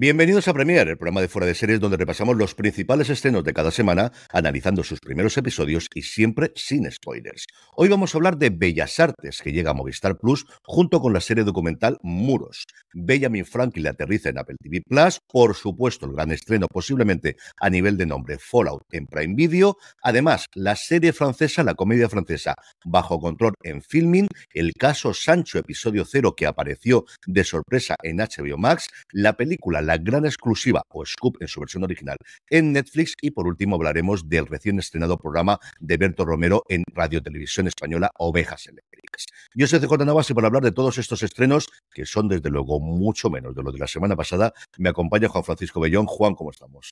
Bienvenidos a Premiere, el programa de fuera de series donde repasamos los principales estrenos de cada semana, analizando sus primeros episodios y siempre sin spoilers. Hoy vamos a hablar de Bellas Artes, que llega a Movistar Plus junto con la serie documental Muros. Benjamin Franklin aterriza en Apple TV Plus, por supuesto, el gran estreno posiblemente a nivel de nombre Fallout en Prime Video. Además, la serie francesa, la comedia francesa, bajo control en filming, el caso Sancho, episodio cero que apareció de sorpresa en HBO Max, la película la gran exclusiva o Scoop en su versión original en Netflix y por último hablaremos del recién estrenado programa de Berto Romero en Radio Televisión Española Ovejas Eléctricas. Yo soy CJ Navas y para hablar de todos estos estrenos, que son desde luego mucho menos de los de la semana pasada, me acompaña Juan Francisco Bellón. Juan, ¿cómo estamos?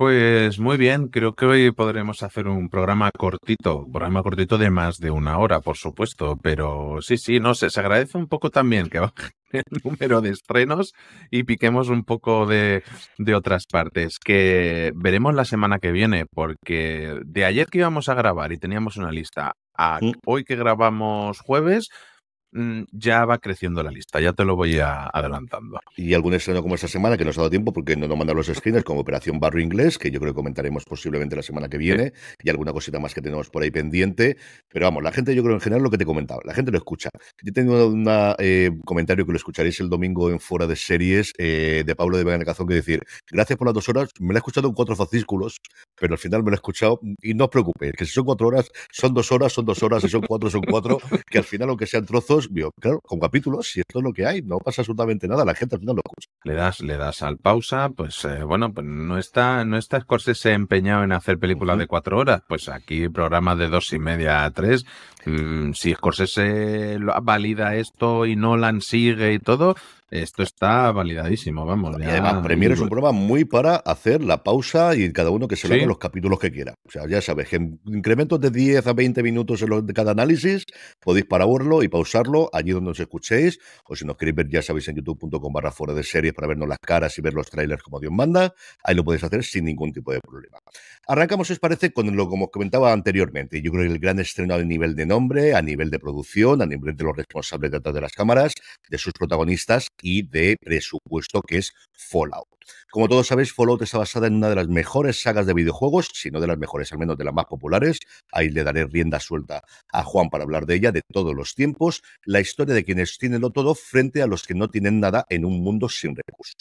Pues muy bien, creo que hoy podremos hacer un programa cortito, programa cortito de más de una hora, por supuesto, pero sí, sí, no sé, se agradece un poco también que bajen el número de estrenos y piquemos un poco de, de otras partes, que veremos la semana que viene, porque de ayer que íbamos a grabar y teníamos una lista a mm. hoy que grabamos jueves, Mm, ya va creciendo la lista, ya te lo voy adelantando. Y algún estreno como esta semana, que nos ha dado tiempo porque no nos mandan los screens, como Operación Barrio Inglés, que yo creo que comentaremos posiblemente la semana que viene, y alguna cosita más que tenemos por ahí pendiente. Pero vamos, la gente, yo creo en general lo que te he comentado, la gente lo escucha. Yo tengo un eh, comentario que lo escucharéis el domingo en Fuera de Series eh, de Pablo de Vega Cazón, que decir, gracias por las dos horas, me la he escuchado en cuatro fascículos, pero al final me lo he escuchado y no os preocupéis, que si son cuatro horas, son dos horas, son dos horas, si son cuatro, son cuatro, que al final, aunque sean trozos, claro, con capítulos, si esto es lo que hay, no pasa absolutamente nada, la gente no lo escucha. Le das, le das al pausa, pues eh, bueno, pues no está, no está Scorsese empeñado en hacer películas de cuatro horas, pues aquí programas de dos y media a tres. Mm, si Scorsese valida esto y Nolan sigue y todo, esto está validadísimo, vamos. Y además, Premiere es un programa muy para hacer la pausa y cada uno que se en los capítulos que quiera. O sea, ya sabes, incrementos de 10 a 20 minutos en de cada análisis, podéis pararlo y pausarlo allí donde os escuchéis, o si nos queréis ver, ya sabéis, en youtube.com barra fuera de series para vernos las caras y ver los trailers como Dios manda, ahí lo podéis hacer sin ningún tipo de problema. Arrancamos, si os parece, con lo como comentaba anteriormente. Yo creo que el gran estreno a nivel de nombre, a nivel de producción, a nivel de los responsables de de las cámaras, de sus protagonistas y de presupuesto, que es Fallout. Como todos sabéis, Fallout está basada en una de las mejores sagas de videojuegos, si no de las mejores, al menos de las más populares. Ahí le daré rienda suelta a Juan para hablar de ella, de todos los tiempos. La historia de quienes tienen lo todo frente a los que no tienen nada en un mundo sin recursos.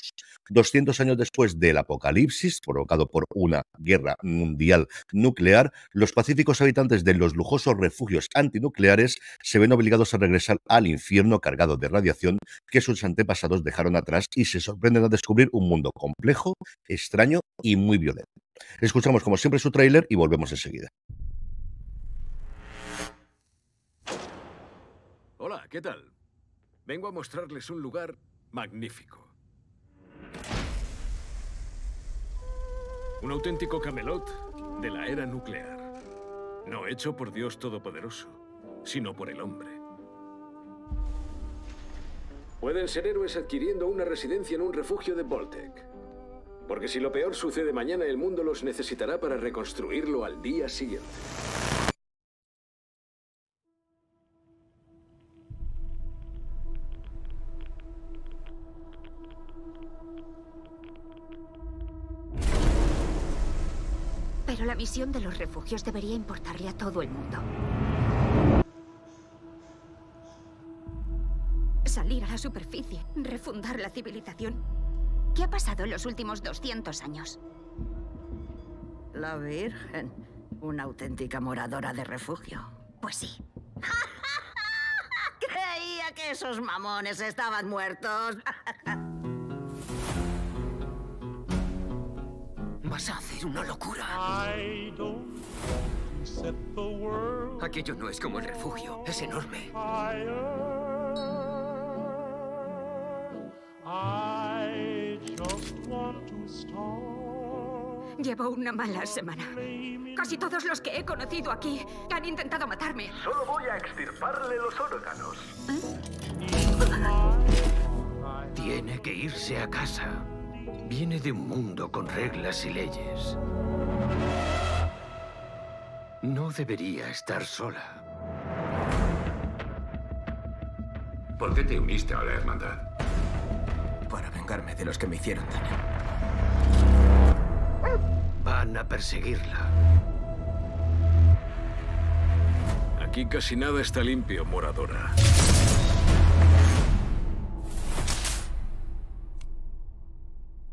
200 años después del apocalipsis, provocado por una guerra mundial nuclear, los pacíficos habitantes de los lujosos refugios antinucleares se ven obligados a regresar al infierno cargado de radiación que sus antepasados dejaron atrás y se sorprenden a descubrir descubrir un mundo complejo, extraño y muy violento. Escuchamos como siempre su tráiler y volvemos enseguida. Hola, ¿qué tal? Vengo a mostrarles un lugar magnífico. Un auténtico camelot de la era nuclear. No hecho por Dios Todopoderoso, sino por el hombre. Pueden ser héroes adquiriendo una residencia en un refugio de Voltec. Porque si lo peor sucede mañana, el mundo los necesitará para reconstruirlo al día siguiente. Pero la misión de los refugios debería importarle a todo el mundo. Salir a la superficie, refundar la civilización. ¿Qué ha pasado en los últimos 200 años? La Virgen, una auténtica moradora de refugio. Pues sí. Creía que esos mamones estaban muertos. Vas a hacer una locura. Aquello no es como el refugio, es enorme. Llevo una mala semana. Casi todos los que he conocido aquí han intentado matarme. Solo voy a extirparle los órganos. Tiene que irse a casa. Viene de un mundo con reglas y leyes. No debería estar sola. ¿Por qué te uniste a la hermandad? de los que me hicieron daño. Van a perseguirla. Aquí casi nada está limpio, moradora.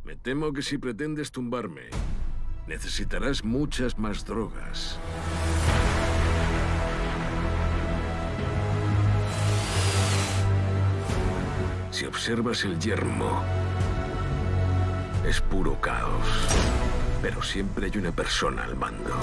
Me temo que si pretendes tumbarme, necesitarás muchas más drogas. Si observas el yermo, es puro caos. Pero siempre hay una persona al mando.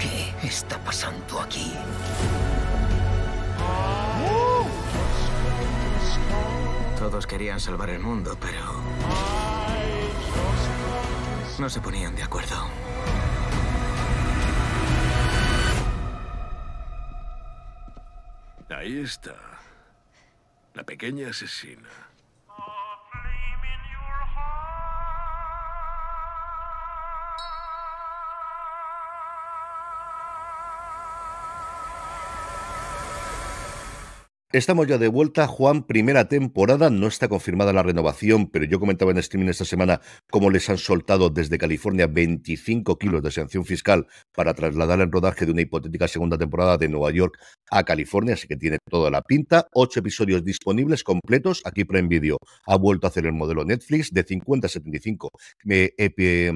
¿Qué está pasando aquí? Todos querían salvar el mundo, no se ponían de acuerdo. Ahí está. La pequeña asesina. Estamos ya de vuelta, Juan, primera temporada, no está confirmada la renovación, pero yo comentaba en streaming esta semana cómo les han soltado desde California 25 kilos de sanción fiscal para trasladar el rodaje de una hipotética segunda temporada de Nueva York a California, así que tiene toda la pinta. Ocho episodios disponibles completos. Aquí Prime Video ha vuelto a hacer el modelo Netflix de 50 a 75 eh, eh,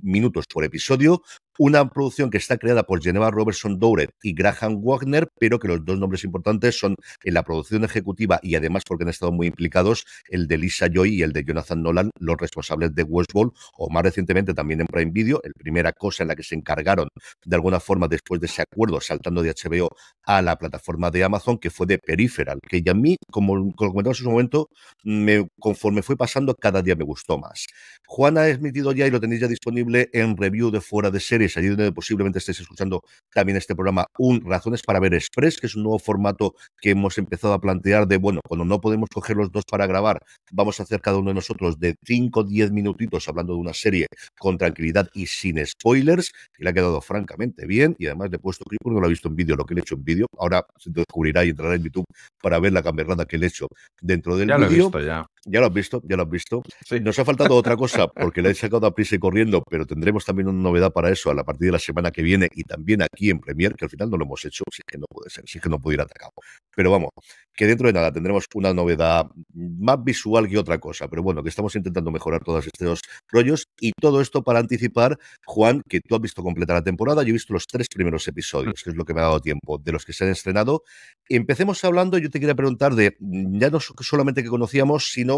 minutos por episodio. Una producción que está creada por Geneva Robertson Dowrett y Graham Wagner, pero que los dos nombres importantes son en la producción ejecutiva y además porque han estado muy implicados el de Lisa Joy y el de Jonathan Nolan, los responsables de Westworld o más recientemente también en Prime Video, El primera cosa en la que se encargaron de alguna forma después de ese acuerdo saltando de HBO a la plataforma de Amazon que fue de Peripheral, que ya a mí, como lo comentaba en su momento, me, conforme fue pasando, cada día me gustó más. Juana ha emitido ya y lo tenéis ya disponible en review de fuera de series, allí donde posiblemente estéis escuchando también este programa, un Razones para ver Express, que es un nuevo formato que hemos empezado a plantear de, bueno, cuando no podemos coger los dos para grabar, vamos a hacer cada uno de nosotros de 5 o 10 minutitos hablando de una serie con tranquilidad y sin spoilers, que le ha quedado francamente bien, y además le he puesto que porque lo ha visto en vídeo, lo que le he hecho en vídeo Ahora se descubrirá y entrará en YouTube para ver la camerrada que le he hecho dentro del ya Lo ya. Ya lo has visto, ya lo has visto. Nos ha faltado otra cosa, porque la he sacado a prisa y corriendo, pero tendremos también una novedad para eso a partir de la semana que viene y también aquí en Premier, que al final no lo hemos hecho, si es que no puede ser, si es que no pudiera atacar. Pero vamos, que dentro de nada tendremos una novedad más visual que otra cosa, pero bueno, que estamos intentando mejorar todos estos rollos y todo esto para anticipar, Juan, que tú has visto completar la temporada, yo he visto los tres primeros episodios, que es lo que me ha dado tiempo, de los que se han estrenado. Empecemos hablando, yo te quería preguntar de, ya no solamente que conocíamos, sino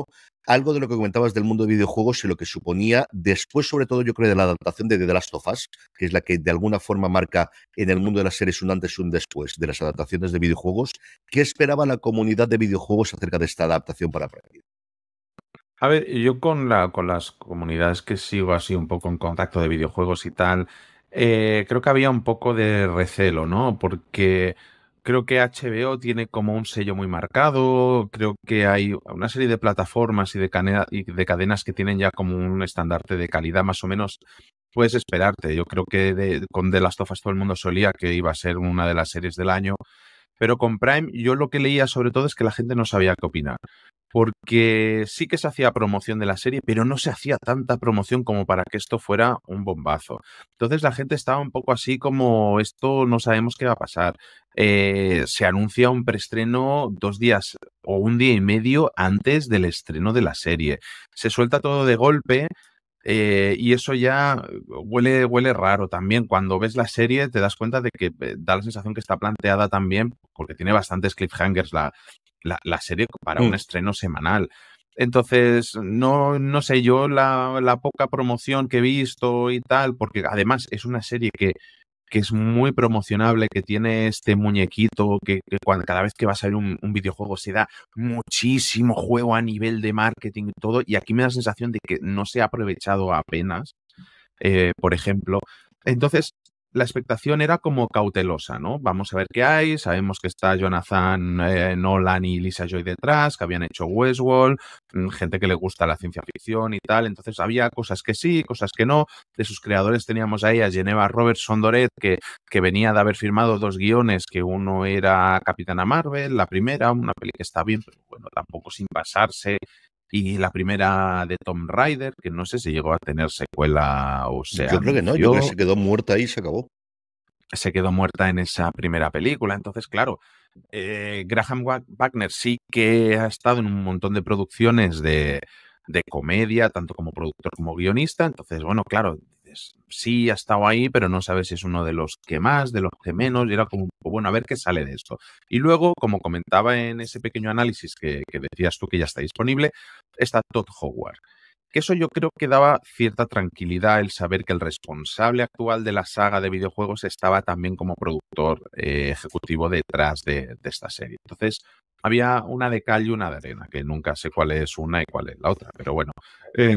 algo de lo que comentabas del mundo de videojuegos y lo que suponía después, sobre todo, yo creo, de la adaptación de The Last of Us, que es la que de alguna forma marca en el mundo de las series un antes y un después de las adaptaciones de videojuegos. ¿Qué esperaba la comunidad de videojuegos acerca de esta adaptación para Prime? A ver, yo con, las comunidades que sigo así un poco en contacto de videojuegos y tal, eh, creo que había un poco de recelo, ¿no? Porque creo que HBO tiene como un sello muy marcado, creo que hay una serie de plataformas y de, cadenas que tienen ya como un estandarte de calidad más o menos. Puedes esperarte. Yo creo que con The Last of Us todo el mundo solía que iba a ser una de las series del año. Pero con Prime yo lo que leía sobre todo es que la gente no sabía qué opinar porque sí que se hacía promoción de la serie, pero no se hacía tanta promoción como para que esto fuera un bombazo. Entonces la gente estaba un poco así como esto no sabemos qué va a pasar. Eh, se anuncia un preestreno dos días o un día y medio antes del estreno de la serie. Se suelta todo de golpe. Eh, y eso ya huele, huele raro también. Cuando ves la serie te das cuenta de que eh, da la sensación que está planteada también, porque tiene bastantes cliffhangers la, la, serie para un mm. estreno semanal. Entonces, no, no sé, yo la, poca promoción que he visto y tal, porque además es una serie que, que es muy promocionable, que tiene este muñequito, que, cuando, cada vez que va a salir un, videojuego se da muchísimo juego a nivel de marketing y todo, y aquí me da la sensación de que no se ha aprovechado apenas, eh, por ejemplo. Entonces, la expectación era como cautelosa, ¿no? Vamos a ver qué hay, sabemos que está Jonathan eh, Nolan y Lisa Joy detrás, que habían hecho Westworld, mm, gente que le gusta la ciencia ficción y tal, entonces había cosas que sí, cosas que no, de sus creadores teníamos ahí a Geneva Robertson Doret, que, que venía de haber firmado dos guiones, que uno era Capitana Marvel, la primera, una peli que está bien, pero bueno, tampoco sin basarse y la primera de Tom Rider, que no sé si llegó a tener secuela o sea. Yo creo que no, yo creo que se quedó muerta ahí y se acabó. Se quedó muerta en esa primera película. Entonces, claro, eh, Graham Wagner sí que ha estado en un montón de producciones de, de comedia, tanto como productor como guionista. Entonces, bueno, claro, pues, sí ha estado ahí, pero no sabes si es uno de los que más, de los que menos, y era como, bueno, a ver qué sale de esto. Y luego, como comentaba en ese pequeño análisis que, decías tú que ya está disponible, está Todd Howard. Que eso yo creo que daba cierta tranquilidad el saber que el responsable actual de la saga de videojuegos estaba también como productor eh, ejecutivo detrás de, esta serie. Entonces, había una de cal y una de arena, que nunca sé cuál es una y cuál es la otra, pero bueno. Eh,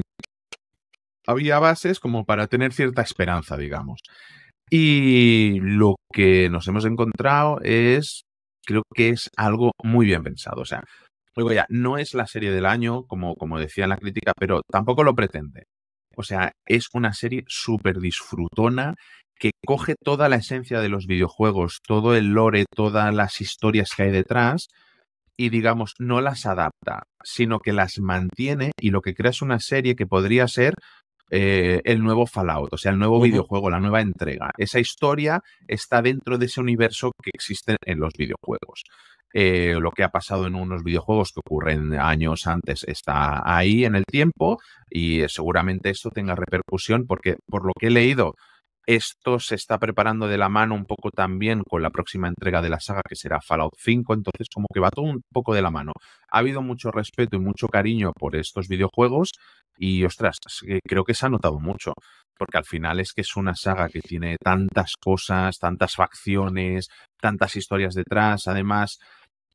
había bases como para tener cierta esperanza, digamos. Y lo que nos hemos encontrado es, creo que es algo muy bien pensado. O sea, digo pues ya, no es la serie del año, como, como decía en la crítica, pero tampoco lo pretende. O sea, es una serie súper disfrutona que coge toda la esencia de los videojuegos, todo el lore, todas las historias que hay detrás y digamos, no las adapta, sino que las mantiene y lo que crea es una serie que podría ser eh, el nuevo Fallout, o sea, el nuevo videojuego, la nueva entrega. Esa historia está dentro de ese universo que existe en los videojuegos. Eh, lo que ha pasado en unos videojuegos que ocurren años antes está ahí en el tiempo y seguramente esto tenga repercusión porque por lo que he leído esto se está preparando de la mano un poco también con la próxima entrega de la saga que será Fallout 5, entonces como que va todo un poco de la mano. Ha habido mucho respeto y mucho cariño por estos videojuegos y ostras, creo que se ha notado mucho, porque al final es que es una saga que tiene tantas cosas, tantas facciones, tantas historias detrás. Además,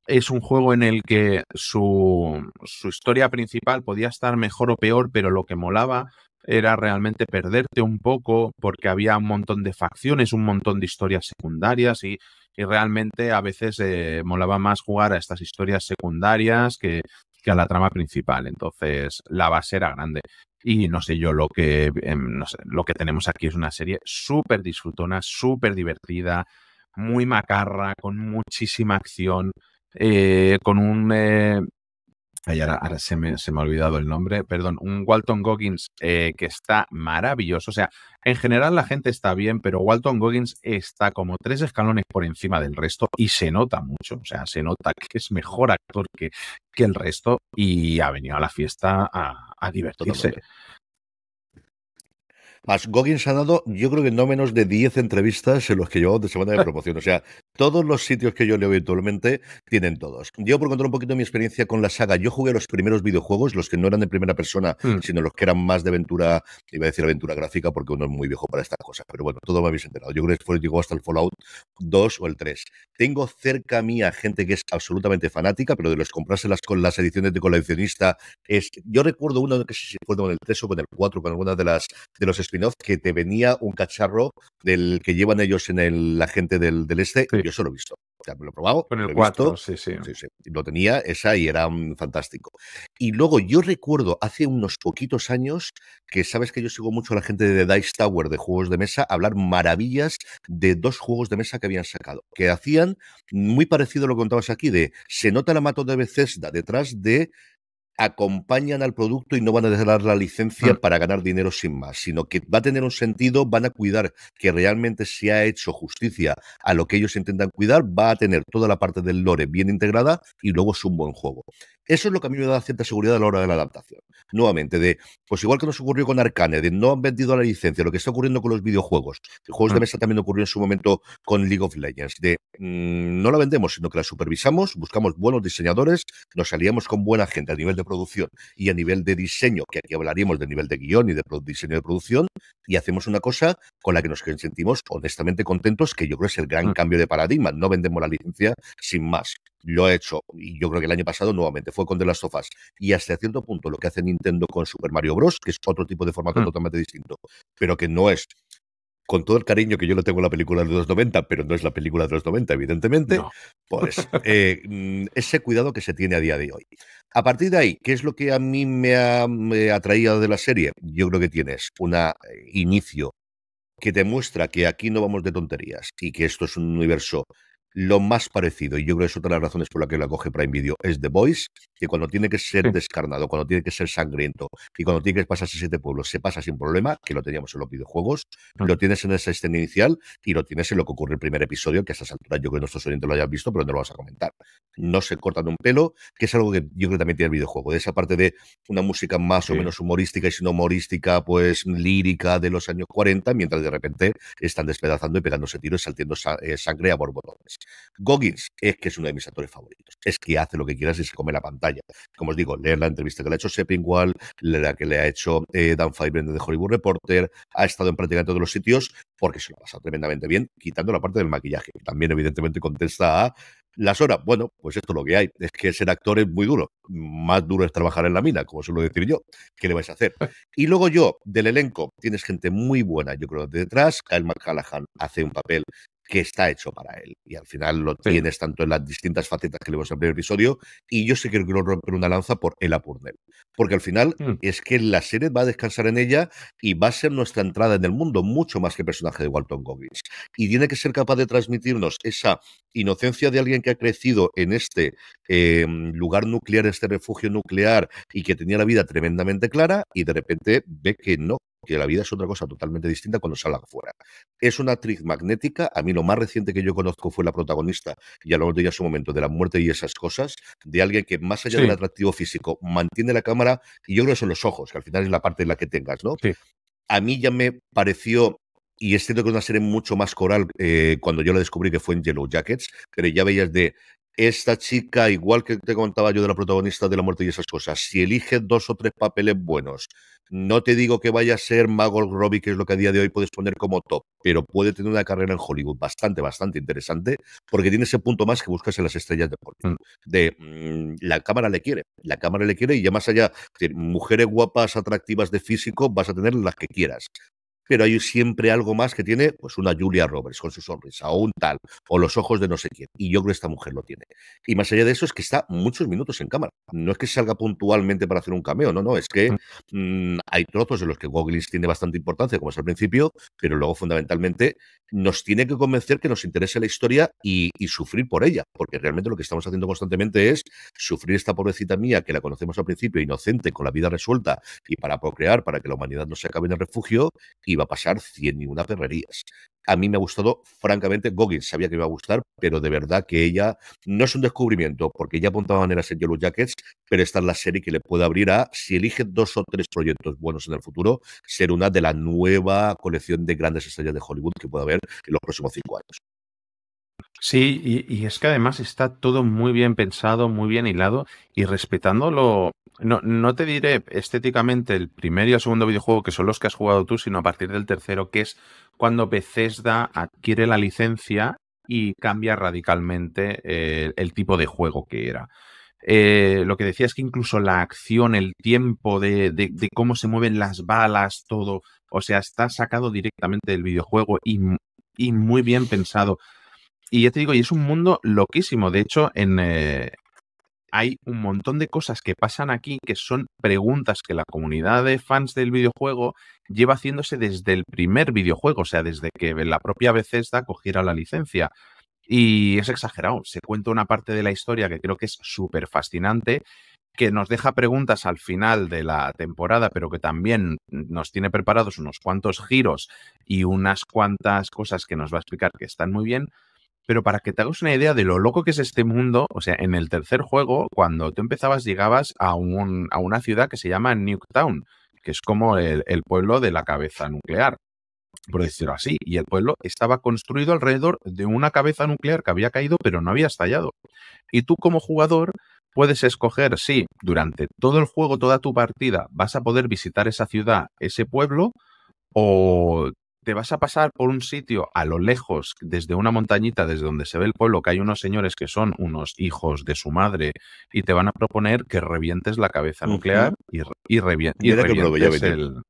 es un juego en el que su, su historia principal podía estar mejor o peor, pero lo que molaba era realmente perderte un poco porque había un montón de facciones, un montón de historias secundarias y, realmente a veces eh, molaba más jugar a estas historias secundarias que, a la trama principal. Entonces, la base era grande. Y no sé yo, lo que, em, lo que tenemos aquí es una serie súper disfrutona, súper divertida, muy macarra, con muchísima acción, eh, con un eh, ahora, se, me, ha olvidado el nombre, perdón, un Walton Goggins eh, que está maravilloso. O sea, en general la gente está bien, pero Walton Goggins está como tres escalones por encima del resto y se nota mucho. O sea, se nota que es mejor actor que, el resto y ha venido a la fiesta a, divertirse. Más Goggins ha dado, yo creo que no menos de 10 entrevistas en los que llevamos de semana de promoción. O sea, todos los sitios que yo leo virtualmente tienen todos. Yo, por contar un poquito mi experiencia con la saga, yo jugué los primeros videojuegos, los que no eran de primera persona, hmm. sino los que eran más de aventura, iba a decir aventura gráfica, porque uno es muy viejo para esta cosa Pero bueno, todo me habéis enterado. Yo creo que después llegó hasta el Fallout 2 o el 3. Tengo cerca mía gente que es absolutamente fanática, pero de los comprarse las, con las ediciones de coleccionista es. Yo recuerdo uno que se fue con el 3 o con el 4, con alguna de las de los spin-offs, que te venía un cacharro del que llevan ellos en la gente del, del este. Sí yo eso lo he visto. lo he probado. Con el 4, sí, sí. sí, Lo tenía esa y era fantástico. Y luego yo recuerdo hace unos poquitos años que sabes que yo sigo mucho a la gente de Dice Tower de juegos de mesa hablar maravillas de dos juegos de mesa que habían sacado, que hacían muy parecido a lo que contabas aquí, de se nota la mato de Bethesda detrás de acompañan al producto y no van a dejar la licencia mm. para ganar dinero sin más, sino que va a tener un sentido, van a cuidar que realmente se ha hecho justicia a lo que ellos intentan cuidar, va a tener toda la parte del lore bien integrada y luego es un buen juego. Eso es lo que a mí me da cierta seguridad a la hora de la adaptación. Nuevamente, de, pues igual que nos ocurrió con Arcane, de no han vendido la licencia, lo que está ocurriendo con los videojuegos, juegos de mm. mesa también ocurrió en su momento con League of Legends, de mm, no la vendemos, sino que la supervisamos, buscamos buenos diseñadores, nos aliamos con buena gente a nivel de producción y a nivel de diseño, que aquí hablaríamos de nivel de guión y de diseño de producción, y hacemos una cosa con la que nos sentimos honestamente contentos, que yo creo es el gran mm. cambio de paradigma. No vendemos la licencia sin más lo ha hecho, y yo creo que el año pasado nuevamente fue con de las of y hasta cierto punto lo que hace Nintendo con Super Mario Bros., que es otro tipo de formato mm. totalmente distinto, pero que no es con todo el cariño que yo le tengo a la película de los 90, pero no es la película de los 90, evidentemente, pues eh, mm, ese cuidado que se tiene a día de hoy. A partir de ahí, ¿qué es lo que a mí me ha atraído de la serie? Yo creo que tienes un eh, inicio que te muestra que aquí no vamos de tonterías y que esto es un universo lo más parecido, y yo creo que es otra de las razones por la que lo acoge Prime Video, es The Voice, que cuando tiene que ser descarnado, cuando tiene que ser sangriento y cuando tiene que pasarse siete pueblos, se pasa sin problema, que lo teníamos en los videojuegos, lo tienes en esa escena inicial y lo tienes en lo que ocurre en el primer episodio, que a esa altura yo creo que nuestros oyentes lo hayan visto, pero no lo vas a comentar. No se cortan un pelo, que es algo que yo creo que también tiene el videojuego, de esa parte de una música más o menos humorística y si humorística, pues lírica de los años 40, mientras de repente están despedazando y pegándose tiros y saltiendo eh, sangre a borbotones. Goggins es que es uno de mis actores favoritos. Es que hace lo que quieras y se come la pantalla. Como os digo, leer la entrevista que le ha hecho Sepinwall, la que le ha hecho eh, Dan Fibren de Hollywood Reporter, ha estado en prácticamente todos los sitios porque se lo ha pasado tremendamente bien, quitando la parte del maquillaje. También, evidentemente, contesta a las horas, bueno, pues esto es lo que hay. Es que ser actor es muy duro. Más duro es trabajar en la mina, como suelo decir yo. ¿Qué le vais a hacer? Y luego yo, del elenco, tienes gente muy buena, yo creo, de detrás. Kyle McCallaghan hace un papel que está hecho para él. Y al final lo tienes tanto en las distintas facetas que le vemos en el episodio. Y yo sé que quiero romper una lanza por Ella Purnell. Porque al final mm. es que la serie va a descansar en ella y va a ser nuestra entrada en el mundo, mucho más que el personaje de Walton Goggins. Y tiene que ser capaz de transmitirnos esa inocencia de alguien que ha crecido en este em, lugar nuclear, este refugio nuclear, y que tenía la vida tremendamente clara, y de repente ve que no, que la vida es otra cosa totalmente distinta cuando sale afuera. Es una actriz magnética. A mí lo más reciente que yo conozco fue la protagonista, a lo de en su momento, de la muerte y esas cosas, de alguien que más allá del atractivo físico mantiene la cámara, y yo creo que son los ojos, que al final es la parte en la que tengas, ¿no? Sí. A mí ya me pareció y es cierto que es una serie mucho más coral eh, cuando yo la descubrí que fue en Yellow Jackets, que ya veías de esta chica, igual que te contaba yo de la protagonista de La Muerte y esas cosas, si elige dos o tres papeles buenos, no te digo que vaya a ser Magol Robbie, que es lo que a día de hoy puedes poner como top, pero puede tener una carrera en Hollywood bastante, bastante interesante, porque tiene ese punto más que buscas en las estrellas de Hollywood. Mm. De mm, la cámara le quiere, la cámara le quiere, y ya más allá, mujeres guapas, atractivas de físico, vas a tener las que quieras pero hay siempre algo más que tiene pues una Julia Roberts con su sonrisa o un tal o los ojos de no sé quién. Y yo creo que esta mujer lo tiene. Y más allá de eso es que está muchos minutos en cámara. No es que salga puntualmente para hacer un cameo, no, no, es que mm. Mm, hay trozos en los que Goggins tiene bastante importancia, como es al principio, pero luego fundamentalmente nos tiene que convencer que nos interese la historia y, sufrir por ella, porque realmente lo que estamos haciendo constantemente es sufrir esta pobrecita mía que la conocemos al principio, inocente, con la vida resuelta y para procrear, para que la humanidad no se acabe en el refugio y iba a pasar 100 y una perrerías. A mí me ha gustado, francamente, Goggins sabía que me iba a gustar, pero de verdad que ella no es un descubrimiento, porque ya apuntaba maneras en Yellow Jackets, pero esta es la serie que le puede abrir a, si elige dos o tres proyectos buenos en el futuro, ser una de la nueva colección de grandes estrellas de Hollywood que pueda haber en los próximos cinco años. Sí, y, y, es que además está todo muy bien pensado, muy bien hilado y respetando lo, no, te diré estéticamente el primer y el segundo videojuego, que son los que has jugado tú, sino a partir del tercero, que es cuando Bethesda adquiere la licencia y cambia radicalmente eh, el tipo de juego que era. Eh, lo que decía es que incluso la acción, el tiempo de, cómo se mueven las balas, todo, o sea, está sacado directamente del videojuego y, muy bien pensado. Y ya te digo, y es un mundo loquísimo. De hecho, en, eh, hay un montón de cosas que pasan aquí que son preguntas que la comunidad de fans del videojuego lleva haciéndose desde el primer videojuego, o sea, desde que la propia Bethesda cogiera la licencia. Y es exagerado, se cuenta una parte de la historia que creo que es súper fascinante, que nos deja preguntas al final de la temporada, pero que también nos tiene preparados unos cuantos giros y unas cuantas cosas que nos va a explicar que están muy bien pero para que te hagas una idea de lo loco que es este mundo, o sea, en el tercer juego, cuando tú empezabas, llegabas a, una ciudad que se llama Nuketown, que es como el, el pueblo de la cabeza nuclear, por decirlo así. Y el pueblo estaba construido alrededor de una cabeza nuclear que había caído, pero no había estallado. Y tú, como jugador, puedes escoger si durante todo el juego, toda tu partida, vas a poder visitar esa ciudad, ese pueblo, o te vas a pasar por un sitio a lo lejos, desde una montañita, desde donde se ve el pueblo, que hay unos señores que son unos hijos de su madre y te van a proponer que revientes la cabeza nuclear y, revientes el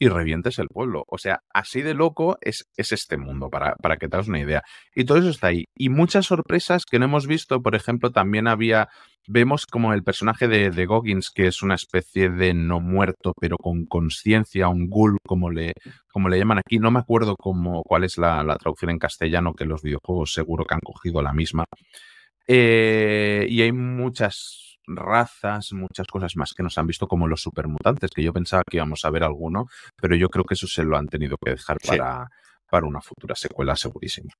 y revientes el pueblo. O sea, así de loco es, es este mundo, para, para que te hagas una idea. Y todo eso está ahí. Y muchas sorpresas que no hemos visto, por ejemplo, también había, vemos como el personaje de, de Goggins, que es una especie de no muerto, pero con conciencia, un ghoul, como le, como le llaman aquí. No me acuerdo cuál es la, traducción en castellano, que los videojuegos seguro que han cogido la misma. Eh, y hay muchas razas, muchas cosas más que nos han visto como los supermutantes, que yo pensaba que íbamos a ver alguno, pero yo creo que eso se lo han tenido que dejar para, para una futura secuela segurísimo.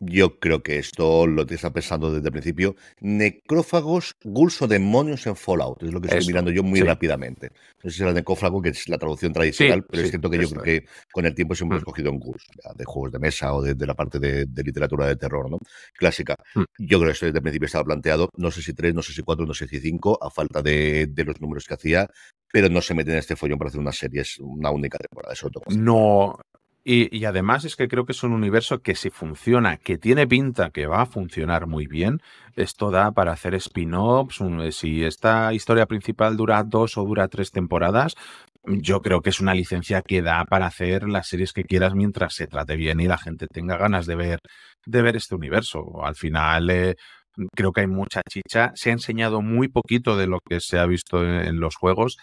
Yo creo que esto lo te está pensando desde el principio. Necrófagos, o demonios en Fallout. Es lo que estoy mirando yo muy rápidamente. No sé si es el necrófago, que es la traducción tradicional, pero es cierto que yo creo que con el tiempo siempre mm. he escogido un ghouls, de juegos de mesa o de, la parte de, literatura de terror, ¿no? Clásica. Mm. Yo creo que esto desde el principio estaba planteado. No sé si tres, no sé si cuatro, no sé si cinco, a falta de, los números que hacía pero no se mete en este follón para hacer una serie, es una única temporada. Eso no, y, además es que creo que es un universo que si funciona, que tiene pinta que va a funcionar muy bien, esto da para hacer spin-offs, eh, si esta historia principal dura dos o dura tres temporadas, yo creo que es una licencia que da para hacer las series que quieras mientras se trate bien y la gente tenga ganas de ver, de ver este universo. Al final... Eh, creo que hay mucha chicha. Se ha enseñado muy poquito de lo que se ha visto en los juegos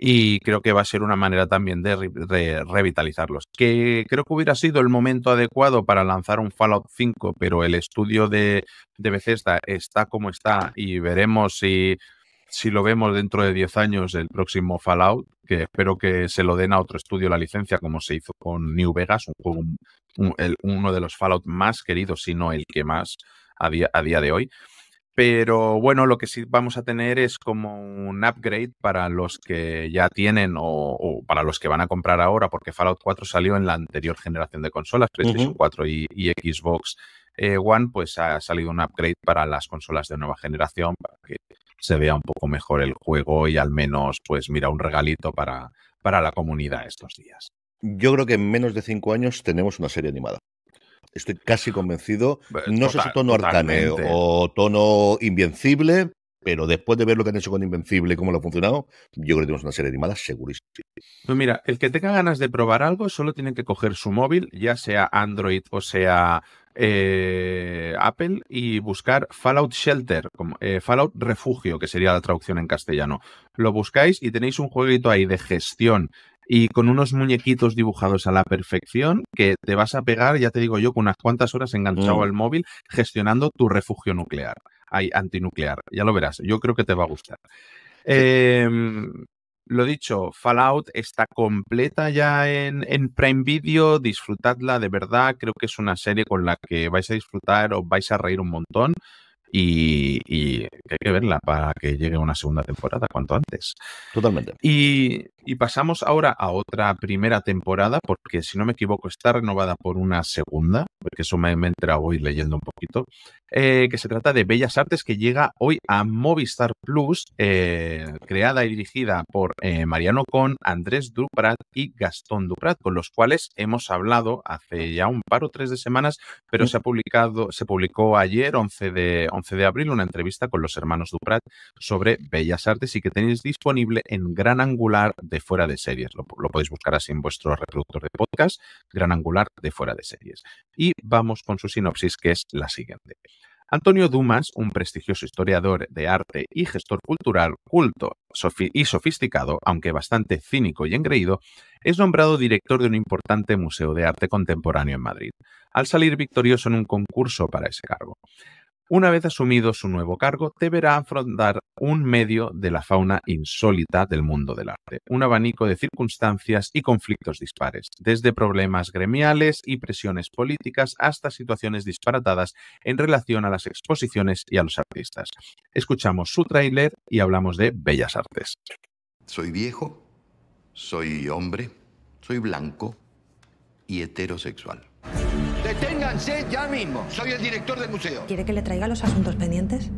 y creo que va a ser una manera también de, revitalizarlos. Que creo que hubiera sido el momento adecuado para lanzar un Fallout 5, pero el estudio de, Bethesda está como está y veremos si lo vemos dentro de 10 años, el próximo Fallout, que espero que se lo den a otro estudio la licencia, como se hizo con New Vegas, un juego, uno de los Fallout más queridos, si no el que más a a día de hoy. Pero bueno, lo que sí vamos a tener es como un upgrade para los que ya tienen o, para los que van a comprar ahora, porque Fallout 4 salió en la anterior generación de consolas, PlayStation 4 y, Xbox eh, One, pues ha salido un upgrade para las consolas de nueva generación para que se vea un poco mejor el juego y al menos, pues mira, un regalito para, para la comunidad estos días. Yo creo que en menos de cinco años tenemos una serie animada. Estoy casi convencido. No sé si tono Arcane o tono Invencible, pero después de ver lo que han hecho con Invencible y cómo lo ha funcionado, yo creo que tenemos una serie animada segurísima. Pues mira, el que tenga ganas de probar algo, solo tiene que coger su móvil, ya sea Android o sea eh, Apple y buscar Fallout Shelter, eh, Fallout Refugio, que sería la traducción en castellano. Lo buscáis y tenéis un jueguito ahí de gestión y con unos muñequitos dibujados a la perfección que te vas a pegar, ya te digo yo, con unas cuantas horas enganchado al móvil gestionando tu refugio nuclear, hay antinuclear. Ya lo verás, yo creo que te va a gustar. Em, lo dicho, Fallout está completa ya en, en, Prime Video, disfrutadla de verdad, creo que es una serie con la que vais a disfrutar, os vais a reír un montón. Y, hay que verla para que llegue una segunda temporada cuanto antes. Totalmente. Y, pasamos ahora a otra primera temporada, porque si no me equivoco está renovada por una segunda, porque eso me entra hoy leyendo un poquito, eh, que se trata de Bellas Artes, que llega hoy a Movistar Plus, eh, creada y dirigida por eh, Mariano Con, Andrés Duprat y Gastón Duprat, con los cuales hemos hablado hace ya un par o tres de semanas, pero se ha publicado, se publicó ayer, 11 de, de abril, una entrevista con los hermanos Duprat sobre Bellas Artes y que tenéis disponible en Gran Angular de Fuera de Series. Lo, lo podéis buscar así en vuestro reproductor de podcast, Gran Angular de Fuera de Series y vamos con su sinopsis, que es la siguiente. Antonio Dumas, un prestigioso historiador de arte y gestor cultural culto y sofisticado, aunque bastante cínico y engreído, es nombrado director de un importante museo de arte contemporáneo en Madrid, al salir victorioso en un concurso para ese cargo. Una vez asumido su nuevo cargo, deberá afrontar un medio de la fauna insólita del mundo del arte, un abanico de circunstancias y conflictos dispares, desde problemas gremiales y presiones políticas hasta situaciones disparatadas en relación a las exposiciones y a los artistas. Escuchamos su tráiler y hablamos de Bellas Artes. Soy viejo, soy hombre, soy blanco y heterosexual. Deténganse ya mismo. Soy el director del museo. ¿Quiere que le traiga los asuntos pendientes?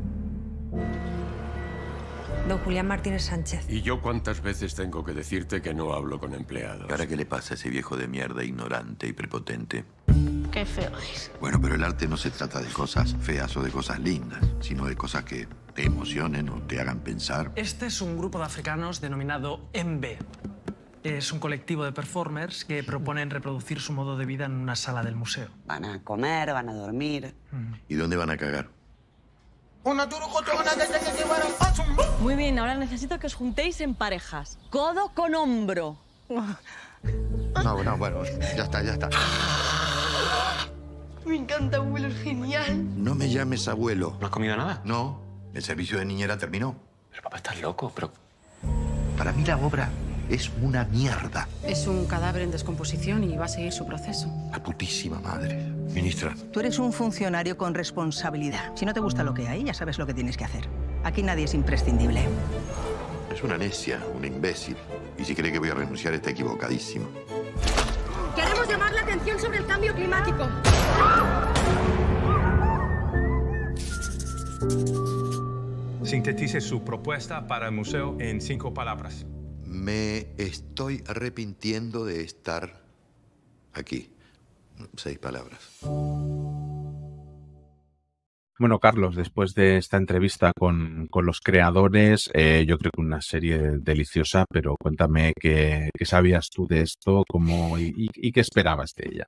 Don Julián Martínez Sánchez. ¿Y yo cuántas veces tengo que decirte que no hablo con empleados? ¿Y ¿Ahora qué le pasa a ese viejo de mierda ignorante y prepotente? Qué feo es. Bueno, pero el arte no se trata de cosas feas o de cosas lindas, sino de cosas que te emocionen o te hagan pensar. Este es un grupo de africanos denominado MB. Es un colectivo de performers que proponen reproducir su modo de vida en una sala del museo. Van a comer, van a dormir. ¿Y dónde van a cagar? Muy bien, ahora necesito que os juntéis en parejas. Codo con hombro. No, no, bueno, ya está, ya está. Me encanta, abuelo, es genial. No me llames abuelo. ¿No has comido nada? No, el servicio de niñera terminó. Pero papá, estás loco, pero... Para mí la obra es una mierda. Es un cadáver en descomposición y va a seguir su proceso. La putísima madre. Ministra. Tú eres un funcionario con responsabilidad. Si no te gusta lo que hay, ya sabes lo que tienes que hacer. Aquí nadie es imprescindible. Es una necia, un imbécil. Y si cree que voy a renunciar, está equivocadísimo. Queremos llamar la atención sobre el cambio climático. Sintetice su propuesta para el museo en cinco palabras. Me estoy arrepintiendo de estar aquí. Seis palabras. Bueno, Carlos, después de esta entrevista con, los creadores, eh, yo creo que una serie deliciosa, pero cuéntame qué, sabías tú de esto y, qué esperabas de ella.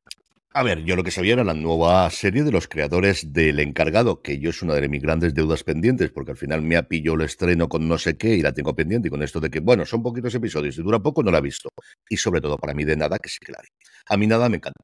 A ver, yo lo que sabía era la nueva serie de los creadores del encargado, que yo es una de mis grandes deudas pendientes, porque al final me ha pillado el estreno con no sé qué y la tengo pendiente, y con esto de que, bueno, son poquitos episodios y dura poco, no la he visto. Y sobre todo para mí de nada, que sí que A mí nada me encanta.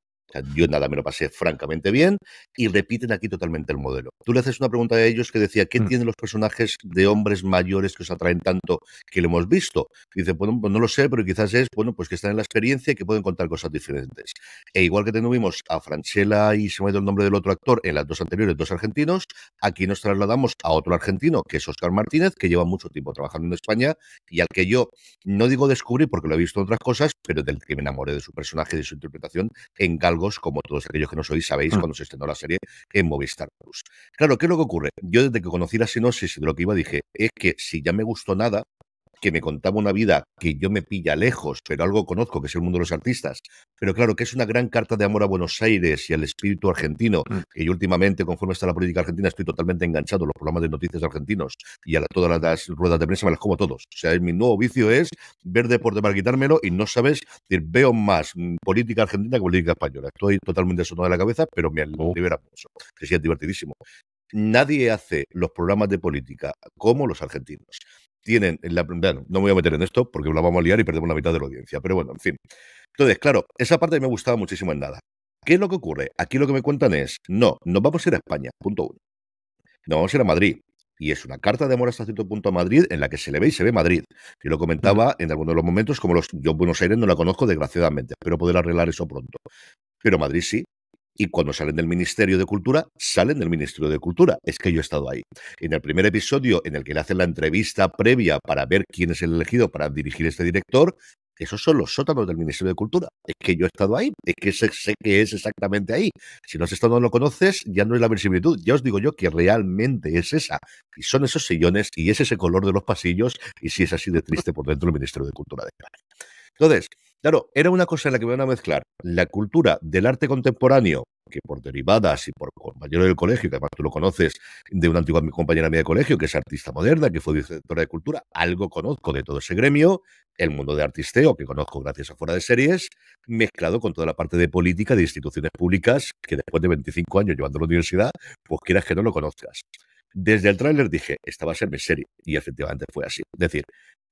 Yo nada, me lo pasé francamente bien y repiten aquí totalmente el modelo. Tú le haces una pregunta a ellos que decía, ¿qué mm. tienen los personajes de hombres mayores que os atraen tanto que lo hemos visto? dice, bueno, pues no lo sé, pero quizás es, bueno, pues que están en la experiencia y que pueden contar cosas diferentes. E igual que tenemos a Franchella y se me ha ido el nombre del otro actor en las dos anteriores, dos argentinos, aquí nos trasladamos a otro argentino, que es Oscar Martínez, que lleva mucho tiempo trabajando en España y al que yo, no digo descubrir porque lo he visto en otras cosas, pero del que me enamoré de su personaje y de su interpretación en Gal como todos aquellos que no sois sabéis ah. cuando se estrenó la serie en Movistar Plus. Claro, ¿qué es lo que ocurre? Yo desde que conocí la sinopsis de lo que iba dije, es que si ya me gustó nada, que me contaba una vida que yo me pilla lejos, pero algo conozco, que es el mundo de los artistas. Pero claro, que es una gran carta de amor a Buenos Aires y al espíritu argentino. Y mm. yo últimamente, conforme está la política argentina, estoy totalmente enganchado a los programas de noticias argentinos y a todas las ruedas de prensa me las como todos. O sea, mi nuevo vicio es ver deporte para quitármelo y no sabes, veo más mm, política argentina que política española. Estoy totalmente sonado de la cabeza, pero me oh. libera mucho. Que es divertidísimo. Nadie hace los programas de política como los argentinos no me voy a meter en esto porque la vamos a liar y perdemos la mitad de la audiencia, pero bueno, en fin. Entonces, claro, esa parte me ha gustaba muchísimo en nada. ¿Qué es lo que ocurre? Aquí lo que me cuentan es, no, no vamos a ir a España, punto uno. Nos vamos a ir a Madrid, y es una carta de amor hasta cierto punto a Madrid en la que se le ve y se ve Madrid. Y lo comentaba en algunos de los momentos, como los, yo Buenos Aires no la conozco desgraciadamente, espero poder arreglar eso pronto. Pero Madrid sí, y cuando salen del Ministerio de Cultura, salen del Ministerio de Cultura. Es que yo he estado ahí. En el primer episodio en el que le hacen la entrevista previa para ver quién es el elegido para dirigir este director, esos son los sótanos del Ministerio de Cultura. Es que yo he estado ahí, es que sé, que es exactamente ahí. Si no has estado no lo conoces, ya no es la visibilidad. Ya os digo yo que realmente es esa. Y son esos sillones y es ese color de los pasillos y si es así de triste por dentro el Ministerio de Cultura de Entonces, Claro, era una cosa en la que me van a mezclar la cultura del arte contemporáneo, que por derivadas y por compañero del colegio, que además tú lo conoces, de una antigua compañera mía de colegio, que es artista moderna, que fue directora de cultura, algo conozco de todo ese gremio, el mundo de artisteo, que conozco gracias a Fuera de Series, mezclado con toda la parte de política de instituciones públicas, que después de 25 años llevando la universidad, pues quieras que no lo conozcas. Desde el tráiler dije, esta va a ser mi serie, y efectivamente fue así. Es decir,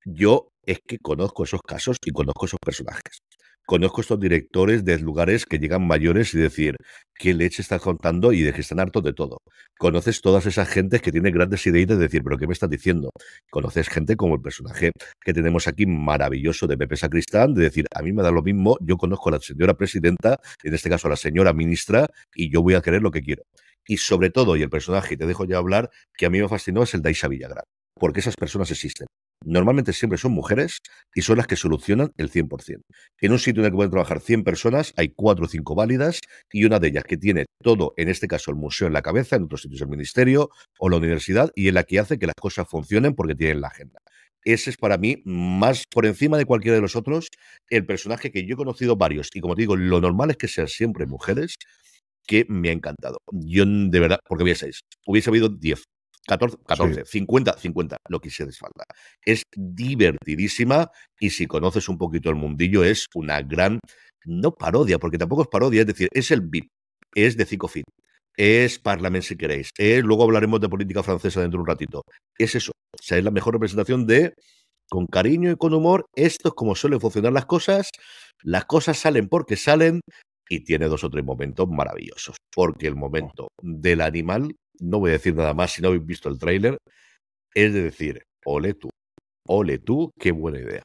yo es que conozco esos casos y conozco esos personajes. Conozco estos directores de lugares que llegan mayores y decir qué leche estás contando y de que están hartos de todo. Conoces todas esas gentes que tienen grandes ideas de decir, pero ¿qué me estás diciendo? Conoces gente como el personaje que tenemos aquí maravilloso de Pepe Sacristán, de decir, a mí me da lo mismo, yo conozco a la señora presidenta, en este caso a la señora ministra, y yo voy a querer lo que quiero. Y sobre todo, y el personaje, te dejo ya hablar, que a mí me fascinó es el de Isa Villagrán porque esas personas existen normalmente siempre son mujeres y son las que solucionan el 100%. En un sitio en el que pueden trabajar 100 personas, hay 4 o 5 válidas y una de ellas que tiene todo, en este caso el museo en la cabeza, en otros sitios el ministerio o la universidad, y en la que hace que las cosas funcionen porque tienen la agenda. Ese es para mí, más por encima de cualquiera de los otros, el personaje que yo he conocido varios. Y como te digo, lo normal es que sean siempre mujeres, que me ha encantado. Yo, de verdad, porque hubiese, hubiese habido 10 14, 14 50, 50, lo que se falta. Es divertidísima y si conoces un poquito el mundillo es una gran, no parodia, porque tampoco es parodia, es decir, es el VIP, es de cinco Fit, es Parlament si queréis, es, luego hablaremos de política francesa dentro de un ratito. Es eso, o sea, es la mejor representación de con cariño y con humor, esto es como suelen funcionar las cosas, las cosas salen porque salen, y tiene dos o tres momentos maravillosos. Porque el oh. momento del animal, no voy a decir nada más si no habéis visto el tráiler, es de decir, ole tú, ole tú, qué buena idea.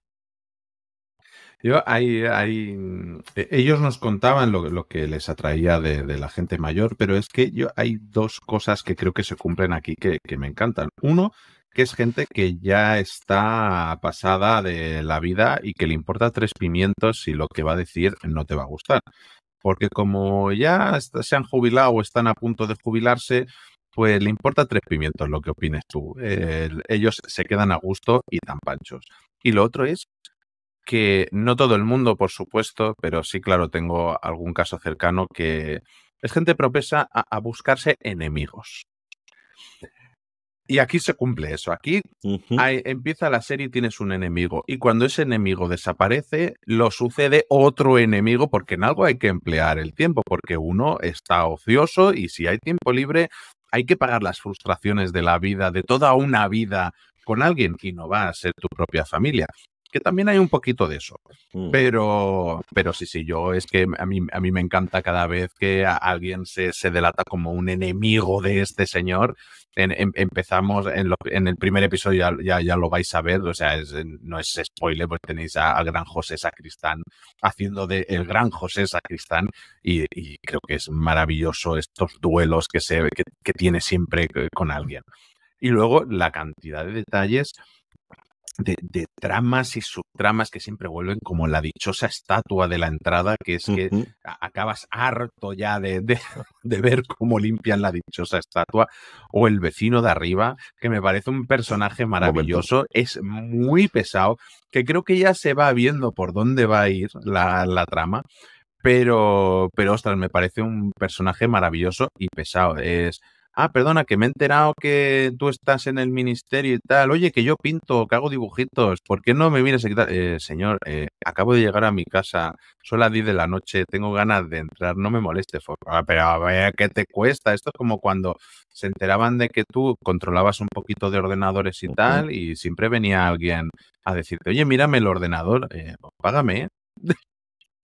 Yo, hay, mm, e, ellos nos contaban lo, que les atraía de, la gente mayor, pero es que yo hay dos cosas que creo que se cumplen aquí que, que me encantan. Uno, que es gente que ya está pasada de la vida y que le importa tres pimientos si lo que va a decir no te va a gustar porque como ya se han jubilado o están a punto de jubilarse, pues le importa tres pimientos lo que opines tú. ellos se quedan a gusto y tan panchos. Y lo otro es que no todo el mundo, por supuesto, pero sí, claro, tengo algún caso cercano que es gente propesa a buscarse enemigos. Y aquí se cumple eso. Aquí empieza la serie y tienes un enemigo. Y cuando ese enemigo desaparece, lo sucede otro enemigo, porque en algo hay que emplear el tiempo, porque uno está ocioso y si hay tiempo libre, hay que pagar las frustraciones de la vida, de toda una vida con alguien y no va a ser tu propia familia que también hay un poquito de eso. Mm. Pero, pero sí, sí, yo es que a mí, a mí me encanta cada vez que alguien se, delata como un enemigo de este señor. Em, empezamos en, en, el primer episodio, ya, ya, lo vais a ver, o sea, eh, no es spoiler, pues tenéis al gran José Sacristán haciendo de el gran José Sacristán y, creo que es maravilloso estos duelos que, se, que tiene siempre eh, con alguien. Y luego la cantidad de detalles de, tramas y subtramas que siempre vuelven como la dichosa estatua de la entrada, que es que acabas harto ya de, ver cómo limpian la dichosa estatua, o el vecino de arriba, que me parece un personaje maravilloso, es muy pesado, que creo que ya se va viendo por dónde va a ir la, trama, pero, pero ostras, me parece un personaje maravilloso y pesado. Es ah, perdona, que me he enterado que tú estás en el ministerio y tal, oye, que yo pinto, que hago dibujitos, ¿por qué no me miras y tal? señor, eh, acabo de llegar a mi casa, son las 10 de la noche, tengo ganas de entrar, no me moleste, pero a ver, ¿qué te cuesta? Esto es como cuando se enteraban de que tú controlabas un poquito de ordenadores y tal, y siempre venía alguien a decirte, oye, mírame el ordenador, eh, págame,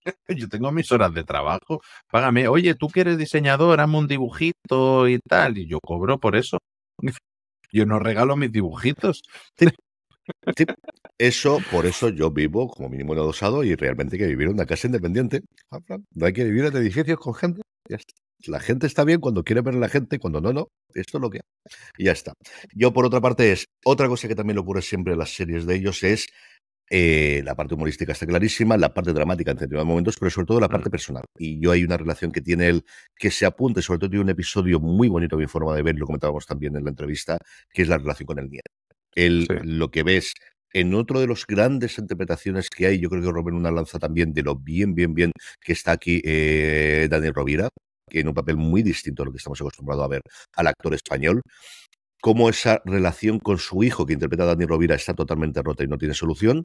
Yo tengo mis horas de trabajo, págame. Oye, tú que eres diseñador, hazme un dibujito y tal. Y yo cobro por eso. Yo no regalo mis dibujitos. Eso, por eso yo vivo como mínimo en adosado y realmente hay que vivir en una casa independiente. Ah, no hay que vivir en edificios con gente. La gente está bien cuando quiere ver a la gente, cuando no, no. Esto es lo que Y ya está. Yo, por otra parte, es otra cosa que también ocurre siempre en las series de ellos es eh, la parte humorística está clarísima, la parte dramática en determinados momentos, pero sobre todo la parte personal. Y yo hay una relación que tiene él que se apunte sobre todo tiene un episodio muy bonito, mi forma de ver, lo comentábamos también en la entrevista, que es la relación con el miedo Él lo que ves en otro de los grandes interpretaciones que hay, yo creo que roben una lanza también de lo bien, bien, bien que está aquí eh, Daniel Rovira, que en un papel muy distinto a lo que estamos acostumbrados a ver al actor español cómo esa relación con su hijo, que interpreta a Dani Rovira, está totalmente rota y no tiene solución.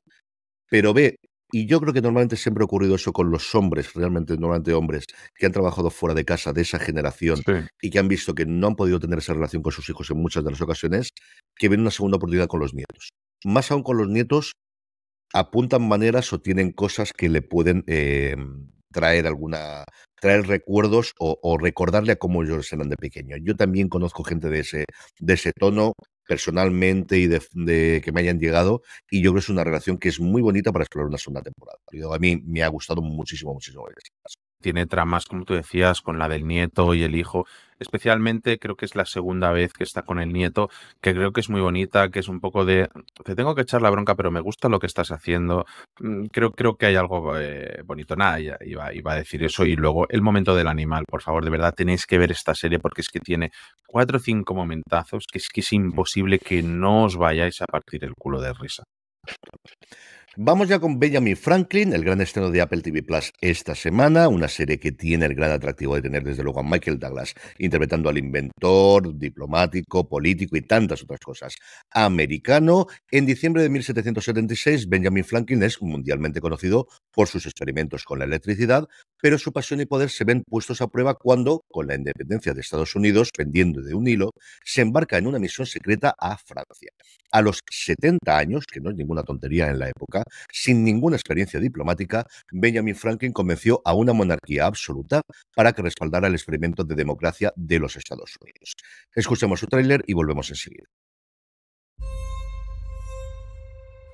Pero ve, y yo creo que normalmente siempre ha ocurrido eso con los hombres, realmente normalmente hombres, que han trabajado fuera de casa de esa generación y que han visto que no han podido tener esa relación con sus hijos en muchas de las ocasiones, que ven una segunda oportunidad con los nietos. Más aún con los nietos, apuntan maneras o tienen cosas que le pueden eh, traer alguna traer recuerdos o, recordarle a cómo ellos eran de pequeño. Yo también conozco gente de ese, de ese tono personalmente y de, que me hayan llegado y yo creo que es una relación que es muy bonita para explorar una segunda temporada. a mí me ha gustado muchísimo, muchísimo tiene tramas, como tú decías, con la del nieto y el hijo. Especialmente creo que es la segunda vez que está con el nieto, que creo que es muy bonita, que es un poco de, te tengo que echar la bronca, pero me gusta lo que estás haciendo. Mm, creo, creo que hay algo eh, bonito. Nada, iba, iba a decir eso. Y luego el momento del animal, por favor, de verdad tenéis que ver esta serie porque es que tiene cuatro o cinco momentazos que es que es imposible que no os vayáis a partir el culo de risa. Vamos ya con Benjamin Franklin, el gran estreno de Apple TV Plus esta semana, una serie que tiene el gran atractivo de tener desde luego a Michael Douglas interpretando al inventor, diplomático, político y tantas otras cosas. Americano, en diciembre de 1776, Benjamin Franklin es mundialmente conocido por sus experimentos con la electricidad, pero su pasión y poder se ven puestos a prueba cuando, con la independencia de Estados Unidos, pendiendo de un hilo, se embarca en una misión secreta a Francia. A los 70 años, que no es ninguna tontería en la época, sin ninguna experiencia diplomática, Benjamin Franklin convenció a una monarquía absoluta para que respaldara el experimento de democracia de los Estados Unidos. Escuchemos su tráiler y volvemos enseguida.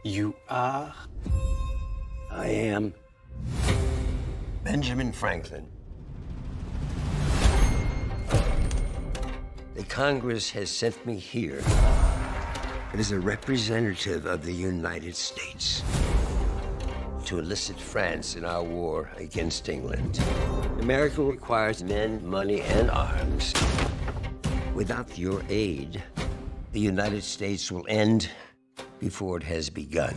You are. I am. Benjamin Franklin. The Congress has sent me here. It is a representative of the United States to elicit France in our war against England. America requires men, money, and arms. Without your aid, the United States will end before it has begun.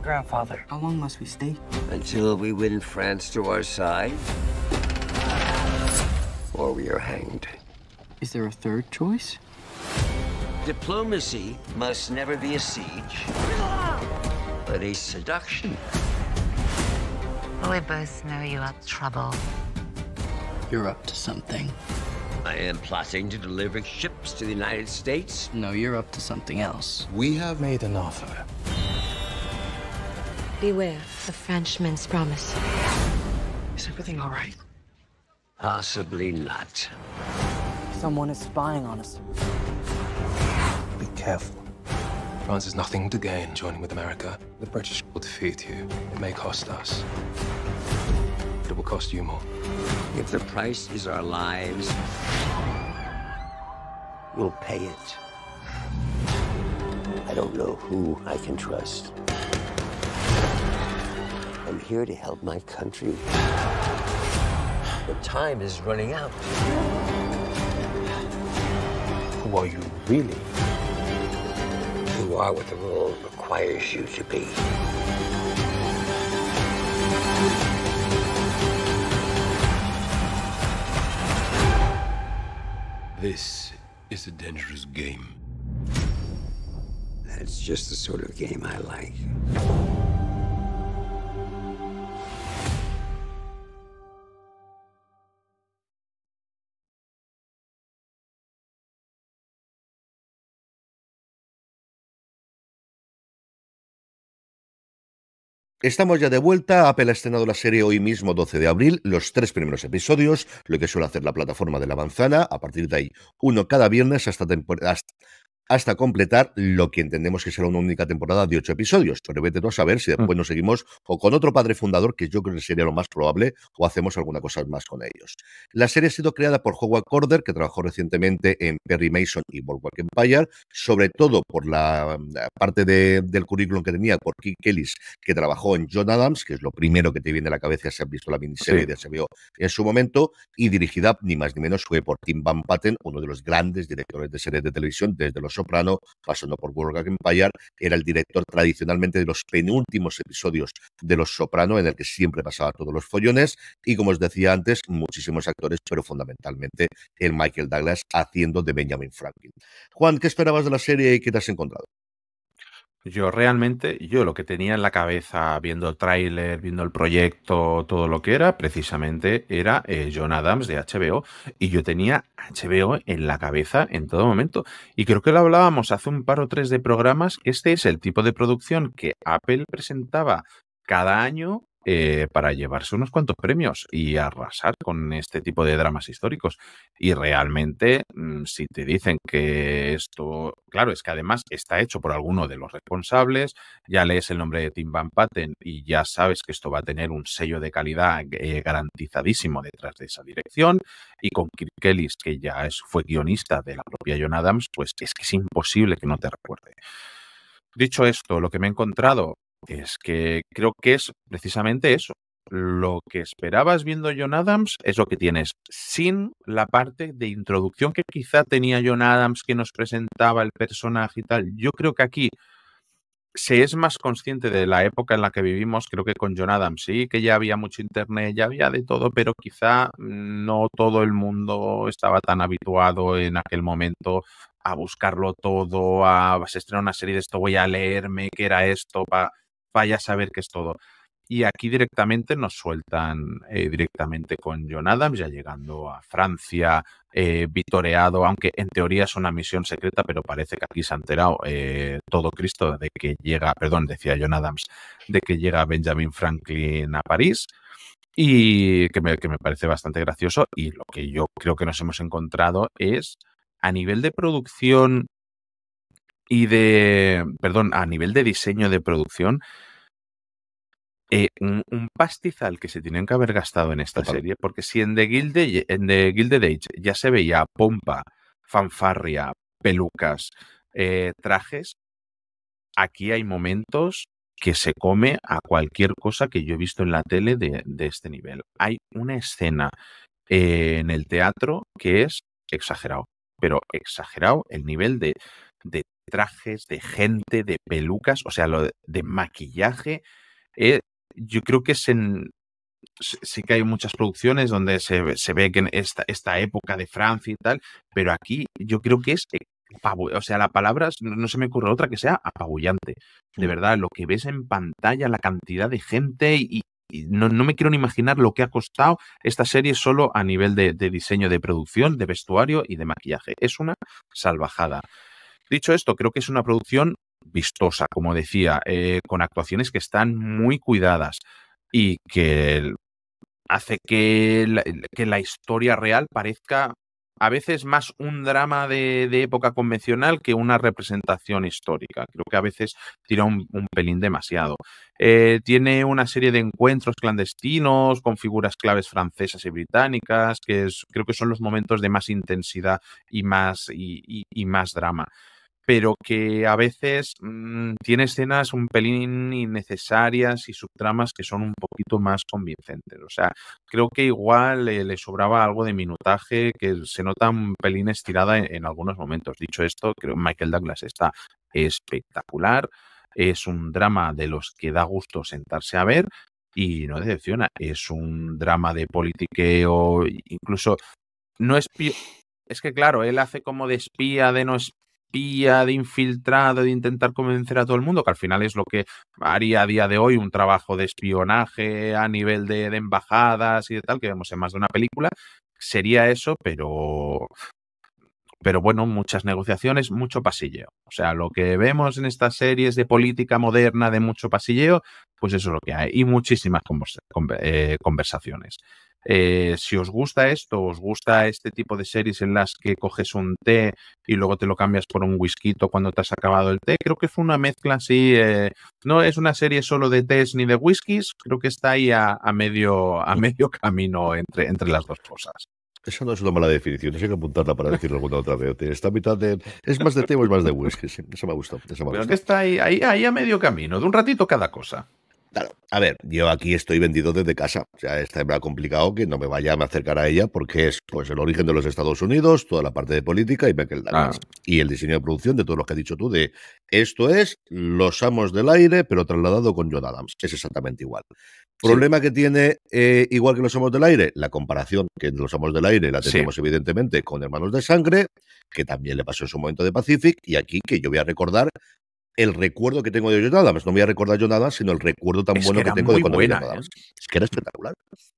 Grandfather, how long must we stay? Until we win France to our side, or we are hanged. Is there a third choice? Diplomacy must never be a siege, but a seduction. We both know you are trouble. You're up to something. I am plotting to deliver ships to the United States. No, you're up to something else. We have made an offer. Beware the Frenchman's promise. Is everything all right? Possibly not. Someone is spying on us careful. France has nothing to gain joining with America. The British will defeat you. It may cost us. It will cost you more. If the price is our lives, we'll pay it. I don't know who I can trust. I'm here to help my country. The time is running out. Who are you really? you are what the role requires you to be. This is a dangerous game. That's just the sort of game I like. Estamos ya de vuelta. Apple ha estrenado la serie hoy mismo, 12 de abril, los tres primeros episodios, lo que suele hacer la plataforma de la manzana. A partir de ahí, uno cada viernes hasta, hasta hasta completar lo que entendemos que será una única temporada de ocho episodios. Pero vete a saber si mm. después nos seguimos o con otro padre fundador, que yo creo que sería lo más probable, o hacemos alguna cosa más con ellos. La serie ha sido creada por Howard Corder, que trabajó recientemente en Perry Mason y Boardwalk Empire, sobre todo por la parte del currículum que tenía por Keith Ellis, que trabajó en John Adams, que es lo primero que te viene a la cabeza si has visto la miniserie de se HBO en su momento, y dirigida ni más ni menos fue por Tim Van Patten, uno de los grandes directores de series de televisión desde los Soprano, pasando por Boardwalk Empire, era el director tradicionalmente de los penúltimos episodios de Los Soprano, en el que siempre pasaba todos los follones, y como os decía antes, muchísimos actores, pero fundamentalmente el Michael Douglas haciendo de Benjamin Franklin. Juan, ¿qué esperabas de la serie y qué te has encontrado? Yo realmente, yo lo que tenía en la cabeza viendo el tráiler, viendo el proyecto, todo lo que era, precisamente era eh, John Adams de HBO. Y yo tenía HBO en la cabeza en todo momento. Y creo que lo hablábamos hace un par o tres de programas, este es el tipo de producción que Apple presentaba cada año eh, para llevarse unos cuantos premios y arrasar con este tipo de dramas históricos. Y realmente, mm, si te dicen que esto, claro, es que además está hecho por alguno de los responsables, ya lees el nombre de Tim Van Patten y ya sabes que esto va a tener un sello de calidad eh, garantizadísimo detrás de esa dirección. Y con Kirk que ya fue guionista de la propia John Adams, pues es que es imposible que no te recuerde. Dicho esto, lo que me he encontrado, es que creo que es precisamente eso. Lo que esperabas viendo John Adams es lo que tienes, sin la parte de introducción que quizá tenía John Adams que nos presentaba el personaje y tal. Yo creo que aquí se es más consciente de la época en la que vivimos, creo que con John Adams sí, que ya había mucho internet, ya había de todo, pero quizá no todo el mundo estaba tan habituado en aquel momento a buscarlo todo, a estrenar una serie de esto, voy a leerme qué era esto, para Vaya a saber qué es todo. Y aquí directamente nos sueltan eh, directamente con John Adams, ya llegando a Francia, eh, vitoreado, aunque en teoría es una misión secreta, pero parece que aquí se ha enterado eh, todo Cristo de que llega, perdón, decía John Adams, de que llega Benjamin Franklin a París. Y que me, que me parece bastante gracioso. Y lo que yo creo que nos hemos encontrado es a nivel de producción y de, perdón, a nivel de diseño de producción, eh, un, pastizal que se tienen que haber gastado en esta serie, porque si en The, Gilded, en Age ya se veía pompa, fanfarria, pelucas, eh, trajes, aquí hay momentos que se come a cualquier cosa que yo he visto en la tele de, este nivel. Hay una escena eh, en el teatro que es exagerado, pero exagerado el nivel de, trajes, de gente, de pelucas, o sea, lo de, maquillaje yo creo que es en, sí que hay muchas producciones donde se, ve que esta, esta época de Francia y tal, pero aquí yo creo que es o sea, la palabra, no se me ocurre otra que sea apabullante. De mm. verdad, lo que ves en pantalla, la cantidad de gente y, no, me quiero ni imaginar lo que ha costado esta serie solo a nivel de diseño de producción, de vestuario y de maquillaje. Es una salvajada. Dicho esto, creo que es una producción vistosa, como decía, eh, con actuaciones que están muy cuidadas y que hace que la, historia real parezca a veces más un drama de, época convencional que una representación histórica. Creo que a veces tira un, pelín demasiado. Eh, tiene una serie de encuentros clandestinos con figuras claves francesas y británicas, que creo que son los momentos de más intensidad y más, y más drama pero que a veces mm, tiene escenas un pelín innecesarias y subtramas que son un poquito más convincentes. O sea, creo que igual eh, le sobraba algo de minutaje que se nota un pelín estirada en, algunos momentos. Dicho esto, creo que Michael Douglas está espectacular. Es un drama de los que da gusto sentarse a ver y no decepciona. Es un drama de politiqueo, incluso no es es que claro, él hace como de espía, de no de infiltrado, de intentar convencer a todo el mundo, que al final es lo que haría a día de hoy un trabajo de espionaje a nivel de, de embajadas y de tal, que vemos en más de una película, sería eso, pero pero bueno, muchas negociaciones, mucho pasilleo. O sea, lo que vemos en estas series de política moderna de mucho pasilleo, pues eso es lo que hay. Y muchísimas eh, conversaciones. Eh, si os gusta esto, os gusta este tipo de series en las que coges un té y luego te lo cambias por un whisky cuando te has acabado el té, creo que es una mezcla así. Eh, no es una serie solo de tés ni de whiskies, creo que está ahí a, a medio, a medio camino entre, entre las dos cosas. Esa no es una mala definición, sé que apuntarla para decirlo alguna otra vez. Esta mitad de. ¿Es más de té o es más de whisky? eso me ha gustado. Pero que está ahí, ahí, a medio camino, de un ratito cada cosa. Claro, a ver, yo aquí estoy vendido desde casa. O sea, está complicado que no me vaya a acercar a ella porque es pues el origen de los Estados Unidos, toda la parte de política y Michael Y el diseño de producción de todo lo que has dicho tú, de esto es Los Amos del Aire, pero trasladado con John Adams. Es exactamente igual. Problema que tiene, eh, igual que los Somos del Aire, la comparación que los Somos del Aire la tenemos evidentemente con Hermanos de Sangre, que también le pasó en su momento de Pacific, y aquí que yo voy a recordar el recuerdo que tengo de John Adams. No voy a recordar yo nada sino el recuerdo tan bueno que, tengo de cuando vi John Adams. Es que era espectacular.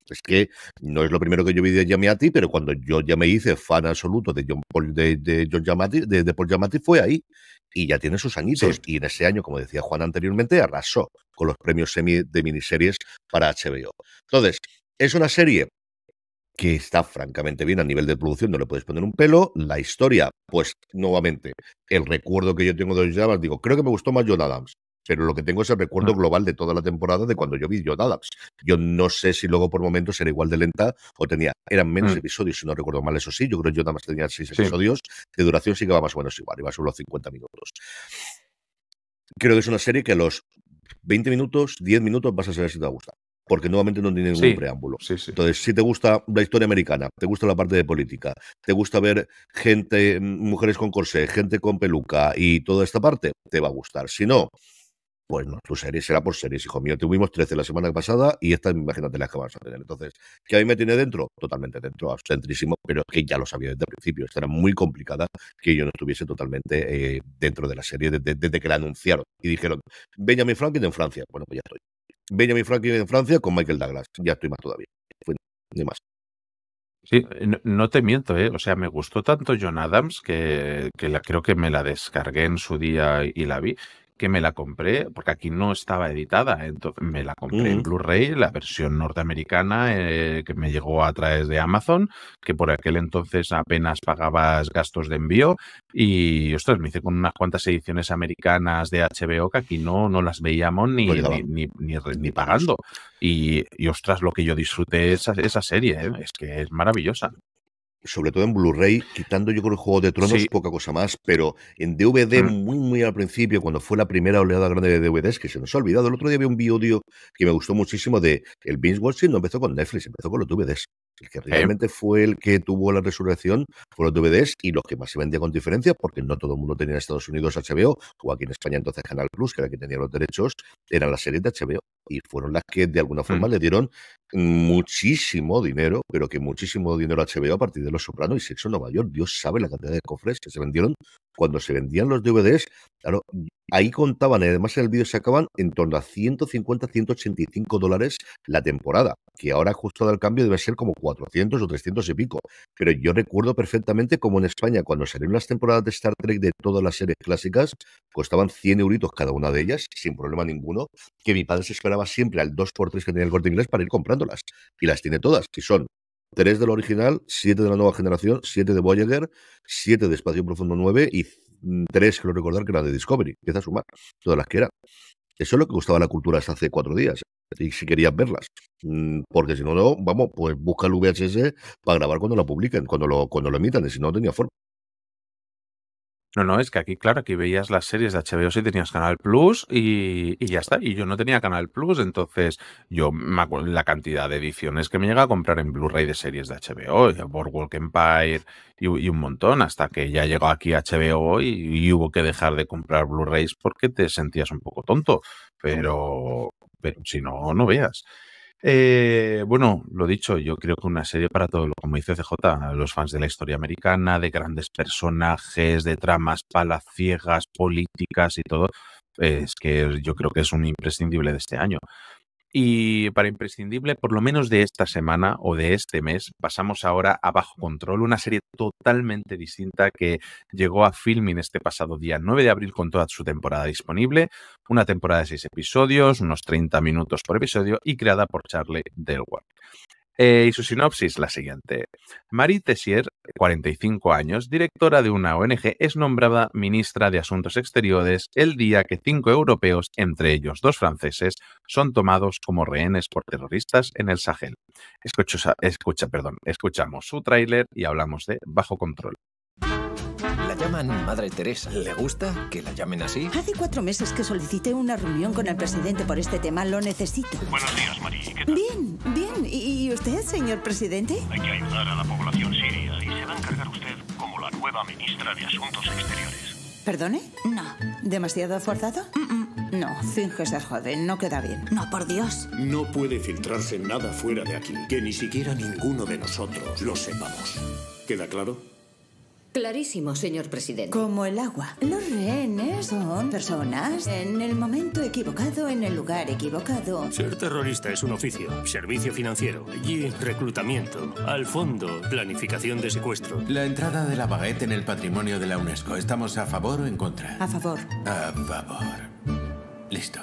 Es que no es lo primero que yo vi de Yamati, pero cuando yo ya me hice fan absoluto de Paul, de, de fue ahí. Y ya tiene sus añitos. Y en ese año, como decía Juan anteriormente, arrasó con los premios semi de miniseries para HBO. Entonces, es una serie que está francamente bien a nivel de producción, no le puedes poner un pelo. La historia, pues nuevamente, el recuerdo que yo tengo de John Adams, digo, creo que me gustó más John Adams, pero lo que tengo es el recuerdo global de toda la temporada de cuando yo vi John Adams. Yo no sé si luego por momentos era igual de lenta o tenía, eran menos mm. episodios, si no recuerdo mal, eso sí, yo creo que John Adams tenía seis episodios, de duración sí que va más o menos igual, iba solo 50 minutos. Creo que es una serie que a los 20 minutos, 10 minutos vas a saber si te va a gustar porque nuevamente no tiene ningún preámbulo. Entonces, si te gusta la historia americana, te gusta la parte de política, te gusta ver gente, mm, mujeres con corsé, gente con peluca y toda esta parte, te va a gustar. Si no, pues no, tu serie será por series, hijo mío. Tuvimos 13 la semana pasada y estas, imagínate las que vas a tener. Entonces, ¿qué a mí me tiene dentro? Totalmente dentro, centrísimo, pero que ya lo sabía desde el principio. Esta era muy complicada que yo no estuviese totalmente eh, dentro de la serie desde, desde, que la anunciaron y dijeron, Benjamin Franklin en Francia. Bueno, pues ya estoy. Benjamin Franklin en Francia con Michael Douglas. Ya estoy más todavía. Sí, eh, no, te miento, eh. o sea, me gustó tanto John Adams que, creo que me la descargué en su día y la vi, que me la compré, porque aquí no estaba editada, entonces me la compré en mm. Blu-ray, la versión norteamericana eh, que me llegó a través de Amazon, que por aquel entonces apenas pagabas gastos de envío y, ostras, me hice con unas cuantas ediciones americanas de HBO que aquí no, no las veíamos ni, ni, pagando. Y, ostras, lo que yo disfruté esa, esa serie, ¿eh? es que es maravillosa sobre todo en Blu-ray, quitando yo creo el Juego de Tronos, poca cosa más, pero en DVD mm. muy, muy al principio, cuando fue la primera oleada grande de DVDs, que se nos ha olvidado, el otro día vi un video que me gustó muchísimo de el Binge Watching, no empezó con Netflix, empezó con los DVDs. El que realmente fue el que tuvo la resurrección fue los DVDs y los que más se vendía con diferencia, porque no todo el mundo tenía en Estados Unidos HBO o aquí en España entonces Canal Plus, que era que tenía los derechos, eran las series de HBO y fueron las que de alguna forma mm. le dieron muchísimo dinero, pero que muchísimo dinero a HBO a partir de Los Sopranos y Sexo en Nueva York. Dios sabe la cantidad de cofres que se vendieron cuando se vendían los DVDs. Claro, ahí contaban, eh, además en el vídeo se acaban en torno a 150, 185 dólares la temporada, que ahora justo al cambio debe ser como 400 o 300 y pico. Pero yo recuerdo perfectamente cómo en España, cuando salieron las temporadas de Star Trek de todas las series clásicas, costaban 100 euritos cada una de ellas, sin problema ninguno, que mi padre se esperaba siempre al 2x3 que tenía el corte inglés para ir comprándolas. Y las tiene todas, y son 3 del original, 7 de la nueva generación, 7 de Voyager, 7 de Espacio Profundo 9 y 3, creo recordar, que eran de Discovery. Empieza a sumar todas las que eran. Eso es lo que gustaba la cultura hasta hace cuatro días. Y si querías verlas. Mm, porque si no, no, vamos, pues busca el VHS para grabar cuando la publiquen, cuando lo, cuando lo emitan. Y si no, tenía forma. No, no, es que aquí, claro, aquí veías las series de HBO si tenías Canal Plus y, ya está. Y yo no tenía Canal Plus, entonces yo me acuerdo la cantidad de ediciones que me llega a comprar en Blu-ray de series de HBO, Boardwalk Empire y, un montón, hasta que ya llegó aquí HBO y, hubo que dejar de comprar Blu-rays porque te sentías un poco tonto. Pero, pero si no, no veas. Eh, bueno, lo dicho, yo creo que una serie para todo, como dice CJ, los fans de la historia americana, de grandes personajes, de tramas palaciegas, políticas y todo, es que yo creo que es un imprescindible de este año. Y para imprescindible, por lo menos de esta semana o de este mes, pasamos ahora a Bajo Control, una serie totalmente distinta que llegó a filming este pasado día 9 de abril con toda su temporada disponible, una temporada de seis episodios, unos 30 minutos por episodio y creada por Charlie Delworth. Eh, y su sinopsis, la siguiente. Marie Tessier, 45 años, directora de una ONG, es nombrada ministra de Asuntos Exteriores el día que cinco europeos, entre ellos dos franceses, son tomados como rehenes por terroristas en el Sahel. Escucha, escucha, perdón, escuchamos su tráiler y hablamos de Bajo Control. La llaman Madre Teresa. ¿Le gusta que la llamen así? Hace cuatro meses que solicité una reunión con el presidente por este tema. Lo necesito. Buenos días, Marie. Bien, bien. Y, usted, señor presidente? Hay que ayudar a la población siria y se va a encargar usted como la nueva ministra de Asuntos Exteriores. ¿Perdone? No. ¿Demasiado forzado? No, finge ser joven, no queda bien. No, por Dios. No puede filtrarse nada fuera de aquí, que ni siquiera ninguno de nosotros lo sepamos. ¿Queda claro? Clarísimo, señor presidente. Como el agua. Los rehenes son personas en el momento equivocado, en el lugar equivocado. Ser terrorista es un oficio. Servicio financiero. Y reclutamiento. Al fondo, planificación de secuestro. La entrada de la baguette en el patrimonio de la UNESCO. ¿Estamos a favor o en contra? A favor. A favor. Listo.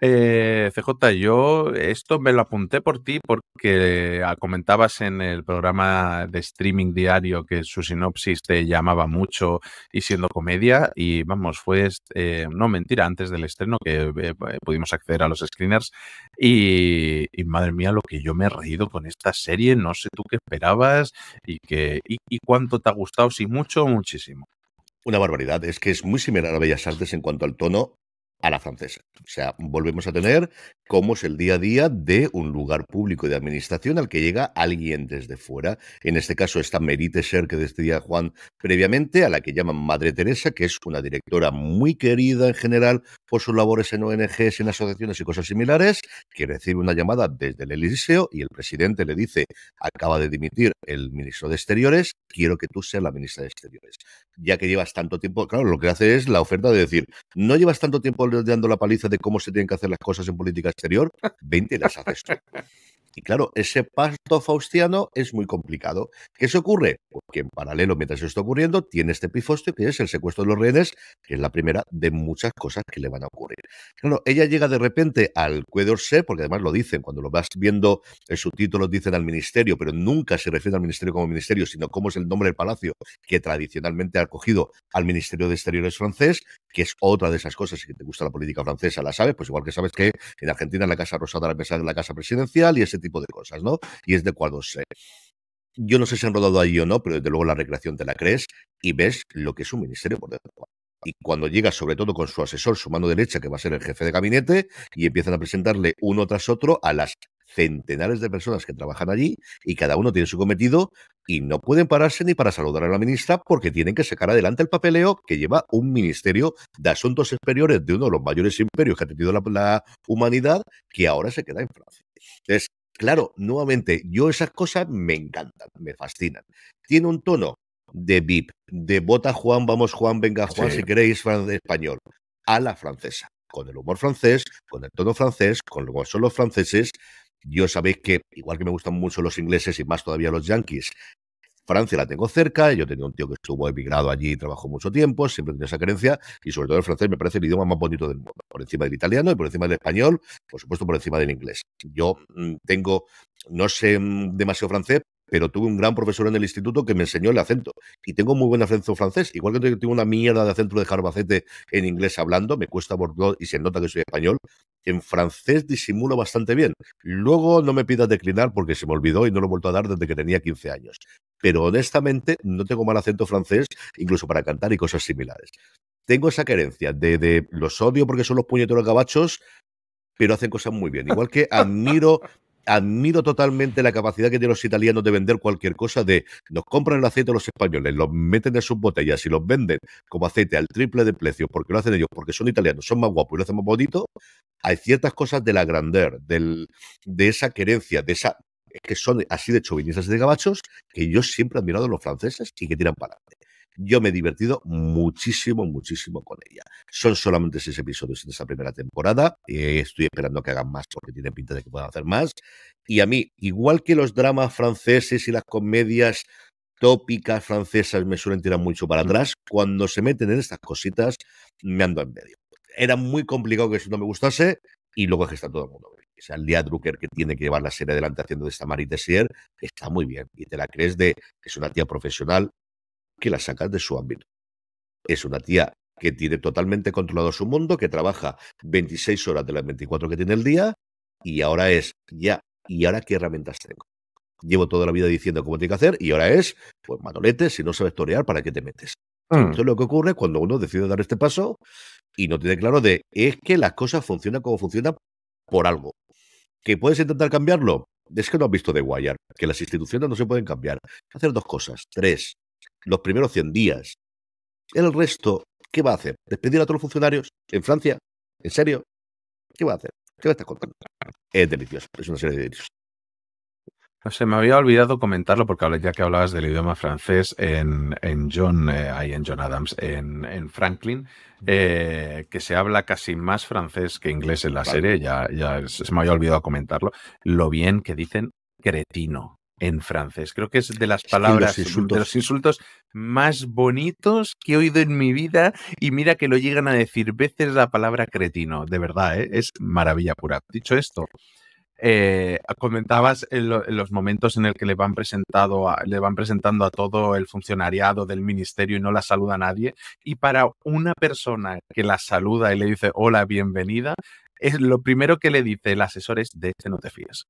Eh, CJ, yo esto me lo apunté por ti porque ah, comentabas en el programa de streaming diario que su sinopsis te llamaba mucho y siendo comedia y vamos, fue, eh, no mentira, antes del estreno que eh, pudimos acceder a los screeners y, madre mía lo que yo me he reído con esta serie, no sé tú qué esperabas y, que, y, y cuánto te ha gustado, si mucho o muchísimo. Una barbaridad, es que es muy similar a Bellas Artes en cuanto al tono, a la francesa. O sea, volvemos a tener cómo es el día a día de un lugar público de administración al que llega alguien desde fuera. En este caso, esta Merite Ser que decía Juan previamente, a la que llaman Madre Teresa, que es una directora muy querida en general por sus labores en ONGs, en asociaciones y cosas similares, que recibe una llamada desde el Eliseo y el presidente le dice, acaba de dimitir el ministro de Exteriores, quiero que tú seas la ministra de Exteriores. Ya que llevas tanto tiempo, claro, lo que hace es la oferta de decir, no llevas tanto tiempo dando la paliza de cómo se tienen que hacer las cosas en política exterior, 20 las haces tú. Y claro, ese pasto faustiano es muy complicado. ¿Qué se ocurre? Porque pues en paralelo, mientras esto ocurriendo, tiene este pifostio que es el secuestro de los rehenes, que es la primera de muchas cosas que le van a ocurrir. Claro, ella llega de repente al Cue porque además lo dicen, cuando lo vas viendo en lo dicen al ministerio, pero nunca se refiere al ministerio como ministerio, sino como es el nombre del palacio, que tradicionalmente ha acogido al Ministerio de Exteriores francés, que es otra de esas cosas, si te gusta la política francesa, la sabes, pues igual que sabes que en Argentina la Casa Rosada la de la Casa Presidencial y ese tipo de cosas, ¿no? Y es de cuando se... Yo no sé si han rodado allí o no, pero desde luego la recreación te la crees y ves lo que es un ministerio por dentro y cuando llega sobre todo con su asesor, su mano derecha, que va a ser el jefe de gabinete, y empiezan a presentarle uno tras otro a las centenares de personas que trabajan allí y cada uno tiene su cometido y no pueden pararse ni para saludar a la ministra porque tienen que sacar adelante el papeleo que lleva un ministerio de asuntos exteriores de uno de los mayores imperios que ha tenido la, humanidad que ahora se queda en Francia. Claro, nuevamente, yo esas cosas me encantan, me fascinan. Tiene un tono de VIP, de bota Juan, vamos Juan, venga Juan, si queréis, español, a la francesa, con el humor francés, con el tono francés, con lo que son los franceses. Yo sabéis que, igual que me gustan mucho los ingleses y más todavía los yankees, Francia la tengo cerca, yo tenía un tío que estuvo emigrado allí y trabajó mucho tiempo, siempre tenía esa creencia, y sobre todo el francés me parece el idioma más bonito del mundo, por encima del italiano y por encima del español, por supuesto por encima del inglés. Yo mm, tengo, no sé mm, demasiado francés, pero tuve un gran profesor en el instituto que me enseñó el acento. Y tengo muy buen acento francés, igual que tengo una mierda de acento de Jarbacete en inglés hablando, me cuesta Bordeaux y se nota que soy español. En francés disimulo bastante bien. Luego no me pidas declinar porque se me olvidó y no lo he vuelto a dar desde que tenía 15 años. Pero honestamente no tengo mal acento francés, incluso para cantar y cosas similares. Tengo esa querencia de, de los odio porque son los puñeteros gabachos, pero hacen cosas muy bien. Igual que admiro admiro totalmente la capacidad que tienen los italianos de vender cualquier cosa de nos compran el aceite los españoles, los meten en sus botellas y los venden como aceite al triple de precio porque lo hacen ellos, porque son italianos, son más guapos y lo hacen más bonito. Hay ciertas cosas de la grandeur, del, de esa querencia, de esa que son así de chauvinistas y de gabachos que yo siempre he admirado a los franceses y que tiran para yo me he divertido muchísimo, muchísimo con ella. Son solamente seis episodios de esa primera temporada. y eh, estoy esperando que hagan más porque tiene pinta de que puedan hacer más. Y a mí, igual que los dramas franceses y las comedias tópicas francesas me suelen tirar mucho para atrás, cuando se meten en estas cositas me ando en medio. Era muy complicado que eso no me gustase y luego es que está todo el mundo o sea, el día Drucker que tiene que llevar la serie adelante haciendo de esta Marie Tessier, está muy bien. Y te la crees de, que es una tía profesional, que la sacas de su ámbito. Es una tía que tiene totalmente controlado su mundo, que trabaja 26 horas de las 24 que tiene el día, y ahora es, ya, ¿y ahora qué herramientas tengo? Llevo toda la vida diciendo cómo tiene que hacer, y ahora es, pues manolete, si no sabes torear, ¿para qué te metes? Mm. Eso es lo que ocurre cuando uno decide dar este paso y no tiene claro de, es que las cosas funcionan como funcionan por algo. ¿Que puedes intentar cambiarlo? Es que no has visto de Guayar, que las instituciones no se pueden cambiar. Hacer dos cosas. Tres, los primeros 100 días. El resto, ¿qué va a hacer? ¿Despedir a todos los funcionarios en Francia? ¿En serio? ¿Qué va a hacer? ¿Qué a estar contando? Es delicioso, es una serie de deliciosos. No se me había olvidado comentarlo porque ya que hablabas del idioma francés en, John, eh, en John Adams, en, Franklin, eh, que se habla casi más francés que inglés en la serie, ya, ya se me había olvidado comentarlo, lo bien que dicen cretino en francés. Creo que es de las palabras, de los insultos más bonitos que he oído en mi vida y mira que lo llegan a decir veces la palabra cretino, de verdad, ¿eh? es maravilla pura. Dicho esto, eh, comentabas en, los momentos en el que le van, presentado le van presentando a todo el funcionariado del ministerio y no la saluda a nadie y para una persona que la saluda y le dice hola, bienvenida, es lo primero que le dice el asesor es de este no te fíes.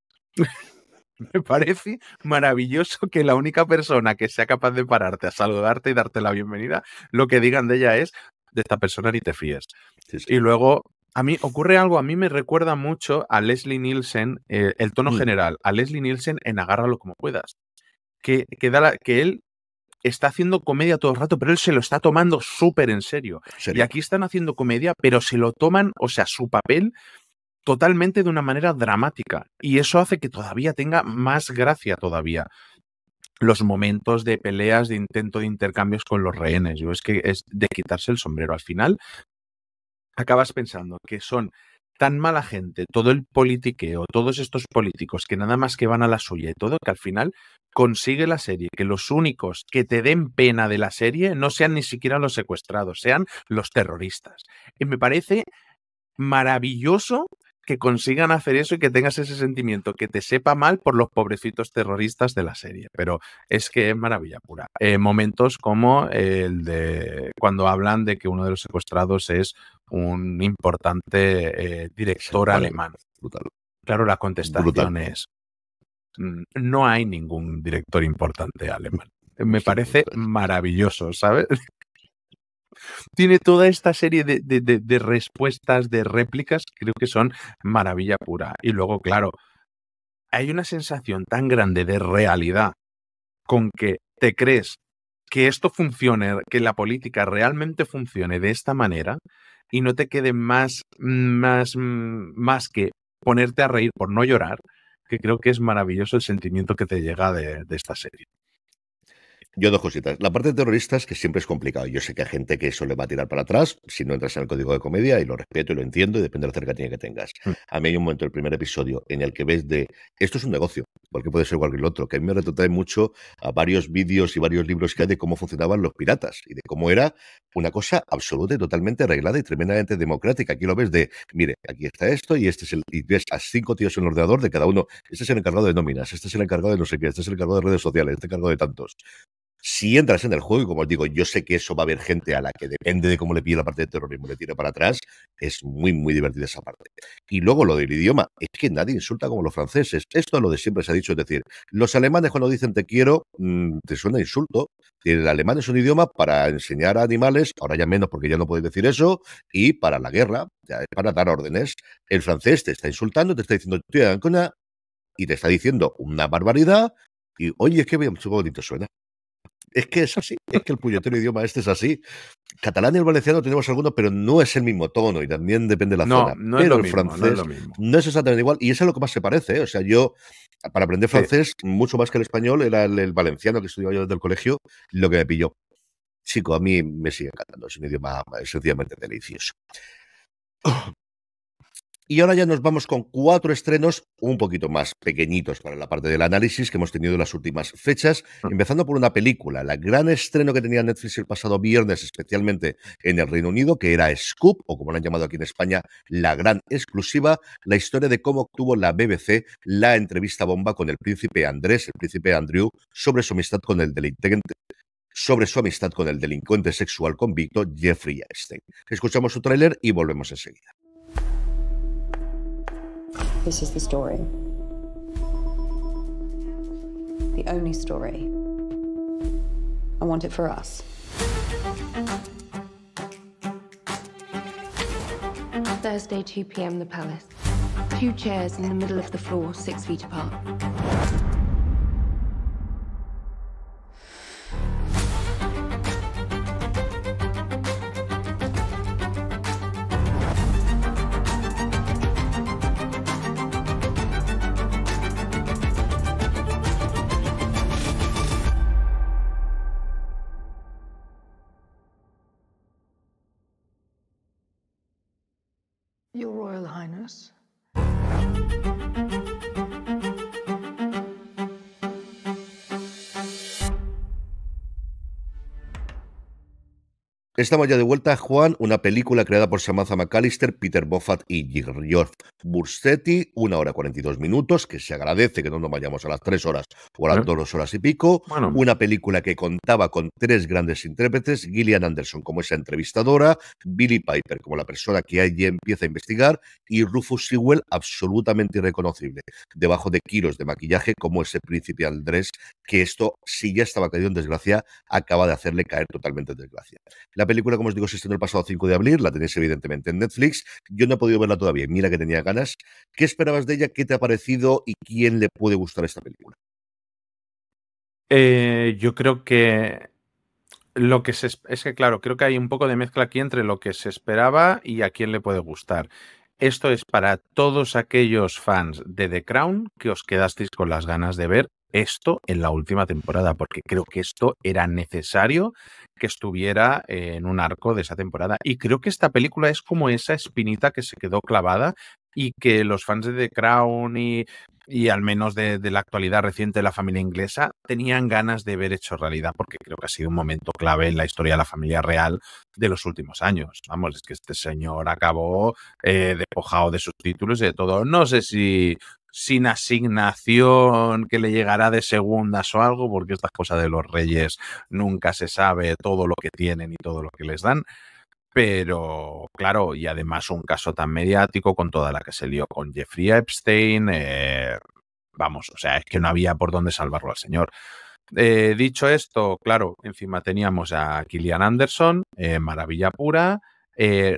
Me parece maravilloso que la única persona que sea capaz de pararte a saludarte y darte la bienvenida, lo que digan de ella es, de esta persona ni te fíes. Y luego, a mí ocurre algo, a mí me recuerda mucho a Leslie Nielsen, eh, el tono mm. general, a Leslie Nielsen en Agárralo como puedas. Que, que, él está haciendo comedia todo el rato, pero él se lo está tomando súper en serio. serio. Y aquí están haciendo comedia, pero se lo toman, o sea, su papel totalmente de una manera dramática. Y eso hace que todavía tenga más gracia todavía los momentos de peleas, de intento de intercambios con los rehenes. Yo es que es de quitarse el sombrero. Al final, acabas pensando que son tan mala gente, todo el politiqueo, todos estos políticos que nada más que van a la suya y todo, que al final consigue la serie que los únicos que te den pena de la serie no sean ni siquiera los secuestrados, sean los terroristas. Y me parece maravilloso que consigan hacer eso y que tengas ese sentimiento, que te sepa mal por los pobrecitos terroristas de la serie. Pero es que es maravilla pura. Eh, momentos como el de cuando hablan de que uno de los secuestrados es un importante eh, director alemán. Claro, la contestación es, mm, no hay ningún director importante alemán. Me parece maravilloso, ¿sabes? tiene toda esta serie de, respuestas, de réplicas, creo que son maravilla pura. Y luego, claro, hay una sensación tan grande de realidad con que te crees que esto funcione, que la política realmente funcione de esta manera y no te quede más, más, más que ponerte a reír por no llorar, que creo que es maravilloso el sentimiento que te llega de esta serie. Yo dos cositas. La parte de terroristas, que siempre es complicado. Yo sé que hay gente que eso le va a tirar para atrás si no entras en el código de comedia, y lo respeto y lo entiendo, y depende de la cercanía que tengas. Mm. A mí hay un momento el primer episodio en el que ves de esto es un negocio, porque puede ser el otro, que a mí me retrotrae mucho a varios vídeos y varios libros que hay de cómo funcionaban los piratas y de cómo era una cosa absoluta y totalmente arreglada y tremendamente democrática. Aquí lo ves de, mire, aquí está esto y este es el. Y ves a cinco tíos en el ordenador de cada uno. Este es el encargado de nóminas, este es el encargado de no sé qué, este es el encargado de redes sociales, este encargado de tantos si entras en el juego, y como os digo, yo sé que eso va a haber gente a la que depende de cómo le pide la parte de terrorismo, le tira para atrás, es muy, muy divertida esa parte. Y luego lo del idioma, es que nadie insulta como los franceses. Esto es lo de siempre se ha dicho, es decir, los alemanes cuando dicen te quiero, mm, te suena insulto. El alemán es un idioma para enseñar a animales, ahora ya menos porque ya no podéis decir eso, y para la guerra, para dar órdenes. El francés te está insultando, te está diciendo, Ancona y te está diciendo una barbaridad, y oye, es que bonito suena. Es que es así, es que el puñetero idioma este es así. Catalán y el valenciano tenemos algunos, pero no es el mismo tono y también depende de la zona. No pero el francés no es, exactamente igual y eso es lo que más se parece. ¿eh? O sea, yo para aprender francés, mucho más que el español, era el, el valenciano que estudiaba yo desde el colegio lo que me pilló. Chico, a mí me sigue encantando, es un idioma sencillamente delicioso. Y ahora ya nos vamos con cuatro estrenos un poquito más pequeñitos para la parte del análisis que hemos tenido en las últimas fechas, ah. empezando por una película, la gran estreno que tenía Netflix el pasado viernes, especialmente en el Reino Unido, que era Scoop, o como lo han llamado aquí en España, la gran exclusiva, la historia de cómo obtuvo la BBC la entrevista bomba con el príncipe Andrés, el príncipe Andrew, sobre su amistad con el delincuente sobre su amistad con el delincuente sexual convicto Jeffrey Epstein. Escuchamos su tráiler y volvemos enseguida. This is the story. The only story. I want it for us. Thursday, 2 p.m., the palace. Two chairs in the middle of the floor, six feet apart. Your Royal Highness. Estamos ya de vuelta, Juan, una película creada por Samantha McAllister, Peter Boffat y George Bursetti, una hora cuarenta y dos minutos, que se agradece que no nos vayamos a las tres horas o las dos horas y pico. Una película que contaba con tres grandes intérpretes, Gillian Anderson como esa entrevistadora, Billy Piper como la persona que allí empieza a investigar y Rufus Sewell absolutamente irreconocible, debajo de kilos de maquillaje como ese príncipe Andrés, que esto, si ya estaba caído en desgracia, acaba de hacerle caer totalmente en desgracia película, como os digo, se estrenó el pasado 5 de abril, la tenéis evidentemente en Netflix. Yo no he podido verla todavía, mira que tenía ganas. ¿Qué esperabas de ella? ¿Qué te ha parecido? ¿Y quién le puede gustar esta película? Eh, yo creo que lo que se, es que, claro, creo que hay un poco de mezcla aquí entre lo que se esperaba y a quién le puede gustar. Esto es para todos aquellos fans de The Crown que os quedasteis con las ganas de ver esto en la última temporada, porque creo que esto era necesario que estuviera en un arco de esa temporada. Y creo que esta película es como esa espinita que se quedó clavada y que los fans de The Crown y, y al menos de, la actualidad reciente de la familia inglesa tenían ganas de ver hecho realidad, porque creo que ha sido un momento clave en la historia de la familia real de los últimos años. Vamos, es que este señor acabó eh, despojado de sus títulos y de todo. No sé si sin asignación que le llegará de segundas o algo, porque estas cosas de los reyes nunca se sabe todo lo que tienen y todo lo que les dan. Pero claro, y además un caso tan mediático con toda la que se lió con Jeffrey Epstein, eh, vamos, o sea, es que no había por dónde salvarlo al señor. Eh, dicho esto, claro, encima teníamos a Killian Anderson, eh, maravilla pura,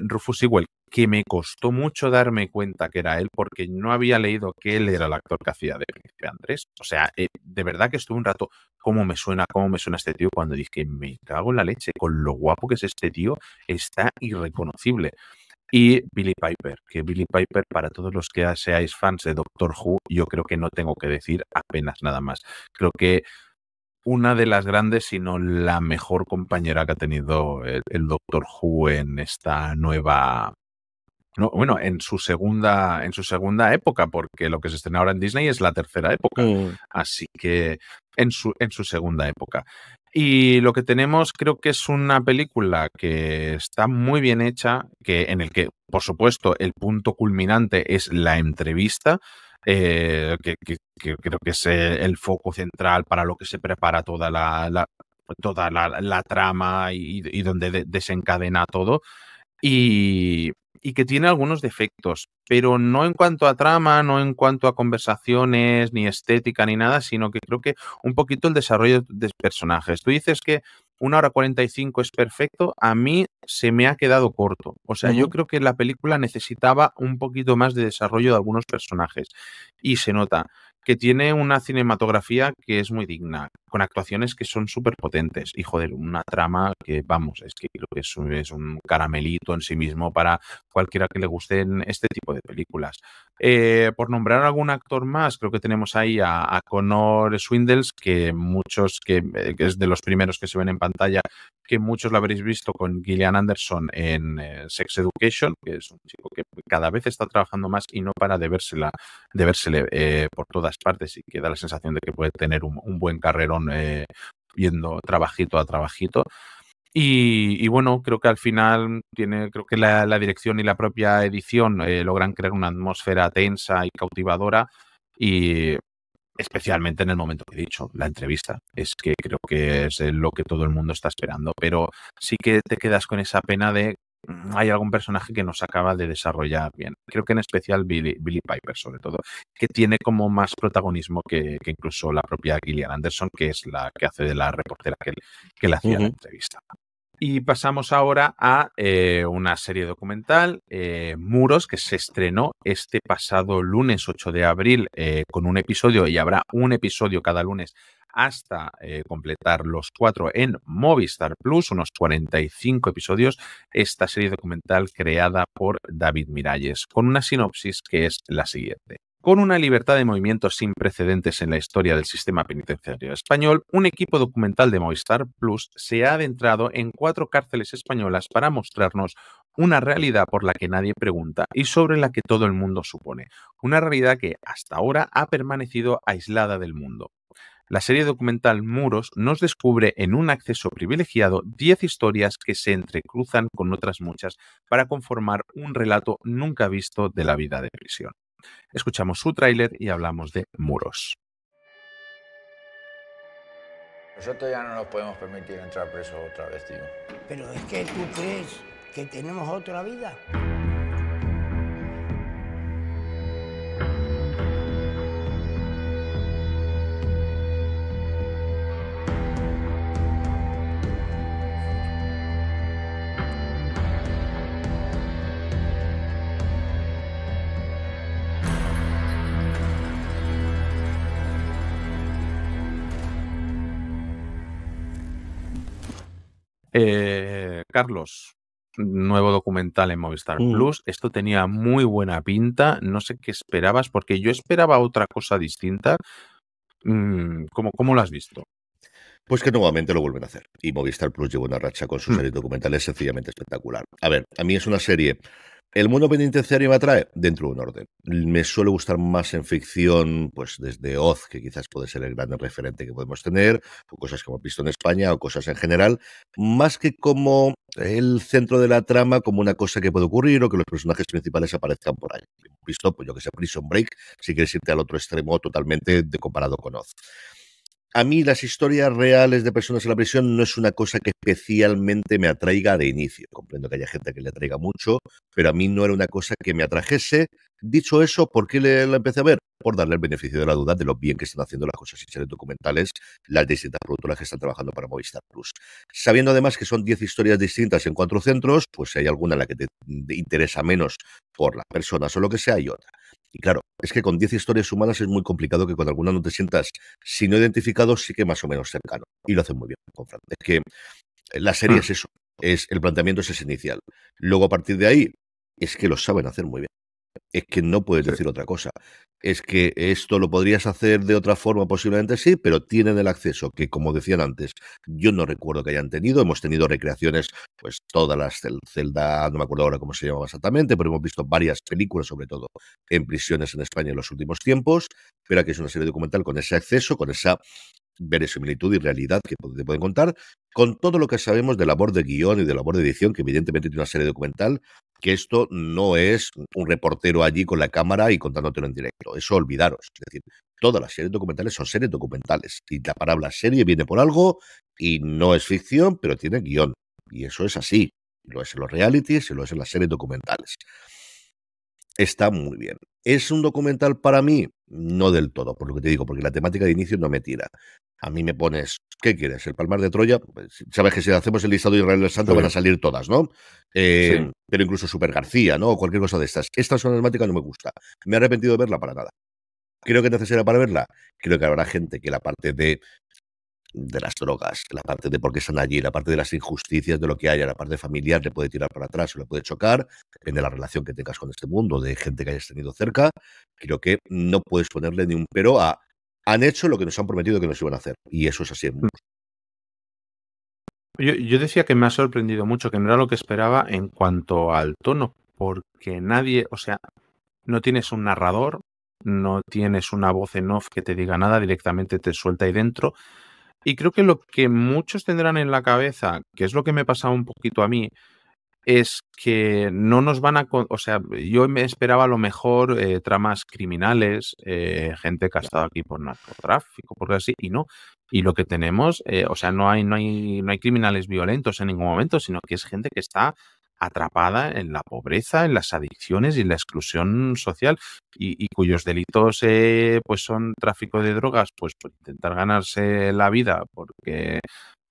Rufus Sewell, que me costó mucho darme cuenta que era él porque no había leído que él era el actor que hacía de Andrés. O sea, eh, de verdad que estuve un rato, ¿cómo me suena? ¿Cómo me suena este tío? Cuando dije, me cago en la leche, con lo guapo que es este tío, está irreconocible. Y Billy Piper, que Billy Piper, para todos los que seáis fans de Doctor Who, yo creo que no tengo que decir apenas nada más. Creo que una de las grandes, sino la mejor compañera que ha tenido el Doctor Who en esta nueva bueno, en su segunda, en su segunda época, porque lo que se estrena ahora en Disney es la tercera época. Mm. Así que en su, en su segunda época. Y lo que tenemos creo que es una película que está muy bien hecha, que, en el que, por supuesto, el punto culminante es la entrevista, eh, que, creo que es eh, el foco central para lo que se prepara toda la, la toda la, trama y, donde desencadena todo. Y, y que tiene algunos defectos, pero no en cuanto a trama, no en cuanto a conversaciones, ni estética, ni nada, sino que creo que un poquito el desarrollo de personajes. Tú dices que una hora 45 es perfecto, a mí se me ha quedado corto. O sea, yo creo que la película necesitaba un poquito más de desarrollo de algunos personajes y se nota que tiene una cinematografía que es muy digna, con actuaciones que son súper potentes y joder, una trama que vamos, es que es un, caramelito en sí mismo para cualquiera que le gusten este tipo de películas. Eh, por nombrar algún actor más, creo que tenemos ahí a, Connor Swindles, que muchos, eh, que, es de los primeros que se ven en pantalla, que muchos lo habréis visto con Gillian Anderson en eh, Sex Education, que es un chico que cada vez está trabajando más y no para de, por todas partes y que da la sensación de que puede tener un, buen carrerón eh, yendo trabajito a trabajito. Y, bueno, creo que al final tiene, creo que la, dirección y la propia edición eh, logran crear una atmósfera tensa y cautivadora y especialmente en el momento que he dicho, la entrevista, es que creo que es eh, lo que todo el mundo está esperando, pero sí que te quedas con esa pena de Mm, hay algún personaje que nos acaba de desarrollar bien. Creo que en especial Billy, Piper, sobre todo, que tiene como más protagonismo que, incluso la propia Gillian Anderson, que es la que hace de la reportera que, le hacía la entrevista. Y pasamos ahora a eh, una serie documental, eh, Muros, que se estrenó este pasado lunes 8 de abril eh, con un episodio y habrá un episodio cada lunes hasta eh, completar los cuatro en Movistar Plus, unos 45 episodios, esta serie documental creada por David Miralles, con una sinopsis que es la siguiente. Con una libertad de movimiento sin precedentes en la historia del sistema penitenciario español, un equipo documental de Movistar Plus se ha adentrado en cuatro cárceles españolas para mostrarnos una realidad por la que nadie pregunta y sobre la que todo el mundo supone, una realidad que hasta ahora ha permanecido aislada del mundo la serie documental Muros nos descubre en un acceso privilegiado 10 historias que se entrecruzan con otras muchas para conformar un relato nunca visto de la vida de prisión. Escuchamos su tráiler y hablamos de Muros. Nosotros ya no nos podemos permitir entrar presos otra vez, tío. Pero es que tú crees que tenemos otra vida. Eh, Carlos, nuevo documental en Movistar mm. Plus. Esto tenía muy buena pinta. No sé qué esperabas, porque yo esperaba otra cosa distinta. Mm, ¿cómo, lo has visto? Pues que nuevamente lo vuelven a hacer. Y Movistar Plus lleva una racha con su mm. serie documental, es sencillamente espectacular. A ver, a mí es una serie el mundo penitenciario me atrae dentro de un orden. Me suele gustar más en ficción, pues desde Oz, que quizás puede ser el gran referente que podemos tener, o cosas como visto en España, o cosas en general, más que como el centro de la trama, como una cosa que puede ocurrir o que los personajes principales aparezcan por ahí. visto, pues yo que sé, Prison Break, si quieres irte al otro extremo totalmente de comparado con Oz a mí las historias reales de personas en la prisión no es una cosa que especialmente me atraiga de inicio. Comprendo que haya gente que le atraiga mucho, pero a mí no era una cosa que me atrajese. Dicho eso, ¿por qué la empecé a ver? Por darle el beneficio de la duda de lo bien que están haciendo las cosas y series documentales las distintas productoras que están trabajando para Movistar Plus. Sabiendo además que son 10 historias distintas en cuatro centros, pues si hay alguna en la que te interesa menos por las personas o lo que sea, hay otra. Y claro, es que con 10 historias humanas es muy complicado que con alguna no te sientas, si no identificado, sí que más o menos cercano. Y lo hacen muy bien con Fran. Es que eh, la serie ah. es eso, es el planteamiento es ese inicial. Luego a partir de ahí, es que lo saben hacer muy bien es que no puedes decir otra cosa. Es que esto lo podrías hacer de otra forma, posiblemente sí, pero tienen el acceso que, como decían antes, yo no recuerdo que hayan tenido. Hemos tenido recreaciones, pues todas las celda, no me acuerdo ahora cómo se llamaba exactamente, pero hemos visto varias películas, sobre todo en prisiones en España en los últimos tiempos. Pero aquí es una serie documental con ese acceso, con esa verisimilitud y realidad que te pueden contar, con todo lo que sabemos de labor de guión y de labor de edición, que evidentemente tiene una serie documental que esto no es un reportero allí con la cámara y contándotelo en directo. Eso olvidaros. Es decir, todas las series documentales son series documentales. Y la palabra serie viene por algo y no es ficción, pero tiene guión. Y eso es así. Lo es en los realities y lo es en las series documentales está muy bien. ¿Es un documental para mí? No del todo, por lo que te digo, porque la temática de inicio no me tira. A mí me pones, ¿qué quieres? ¿El Palmar de Troya? Pues, sabes que si hacemos el listado de Israel del Santo van a salir todas, ¿no? Eh, pero incluso Super García, ¿no? O cualquier cosa de estas. Esta zona temática no me gusta. Me he arrepentido de verla para nada. Creo que es necesaria para verla. Creo que habrá gente que la parte de de las drogas, la parte de por qué están allí, la parte de las injusticias, de lo que haya, la parte familiar le puede tirar para atrás o le puede chocar, depende de la relación que tengas con este mundo, de gente que hayas tenido cerca. Creo que no puedes ponerle ni un pero a han hecho lo que nos han prometido que nos iban a hacer. Y eso es así mm. Yo, yo decía que me ha sorprendido mucho, que no era lo que esperaba en cuanto al tono, porque nadie, o sea, no tienes un narrador, no tienes una voz en off que te diga nada, directamente te suelta ahí dentro. Y creo que lo que muchos tendrán en la cabeza, que es lo que me pasaba un poquito a mí, es que no nos van a... O sea, yo me esperaba a lo mejor eh, tramas criminales, eh, gente que aquí por narcotráfico, por así, y no. Y lo que tenemos, eh, o sea, no hay, no, hay, no hay criminales violentos en ningún momento, sino que es gente que está atrapada en la pobreza, en las adicciones y en la exclusión social y, cuyos delitos eh, pues son tráfico de drogas, pues por intentar ganarse la vida porque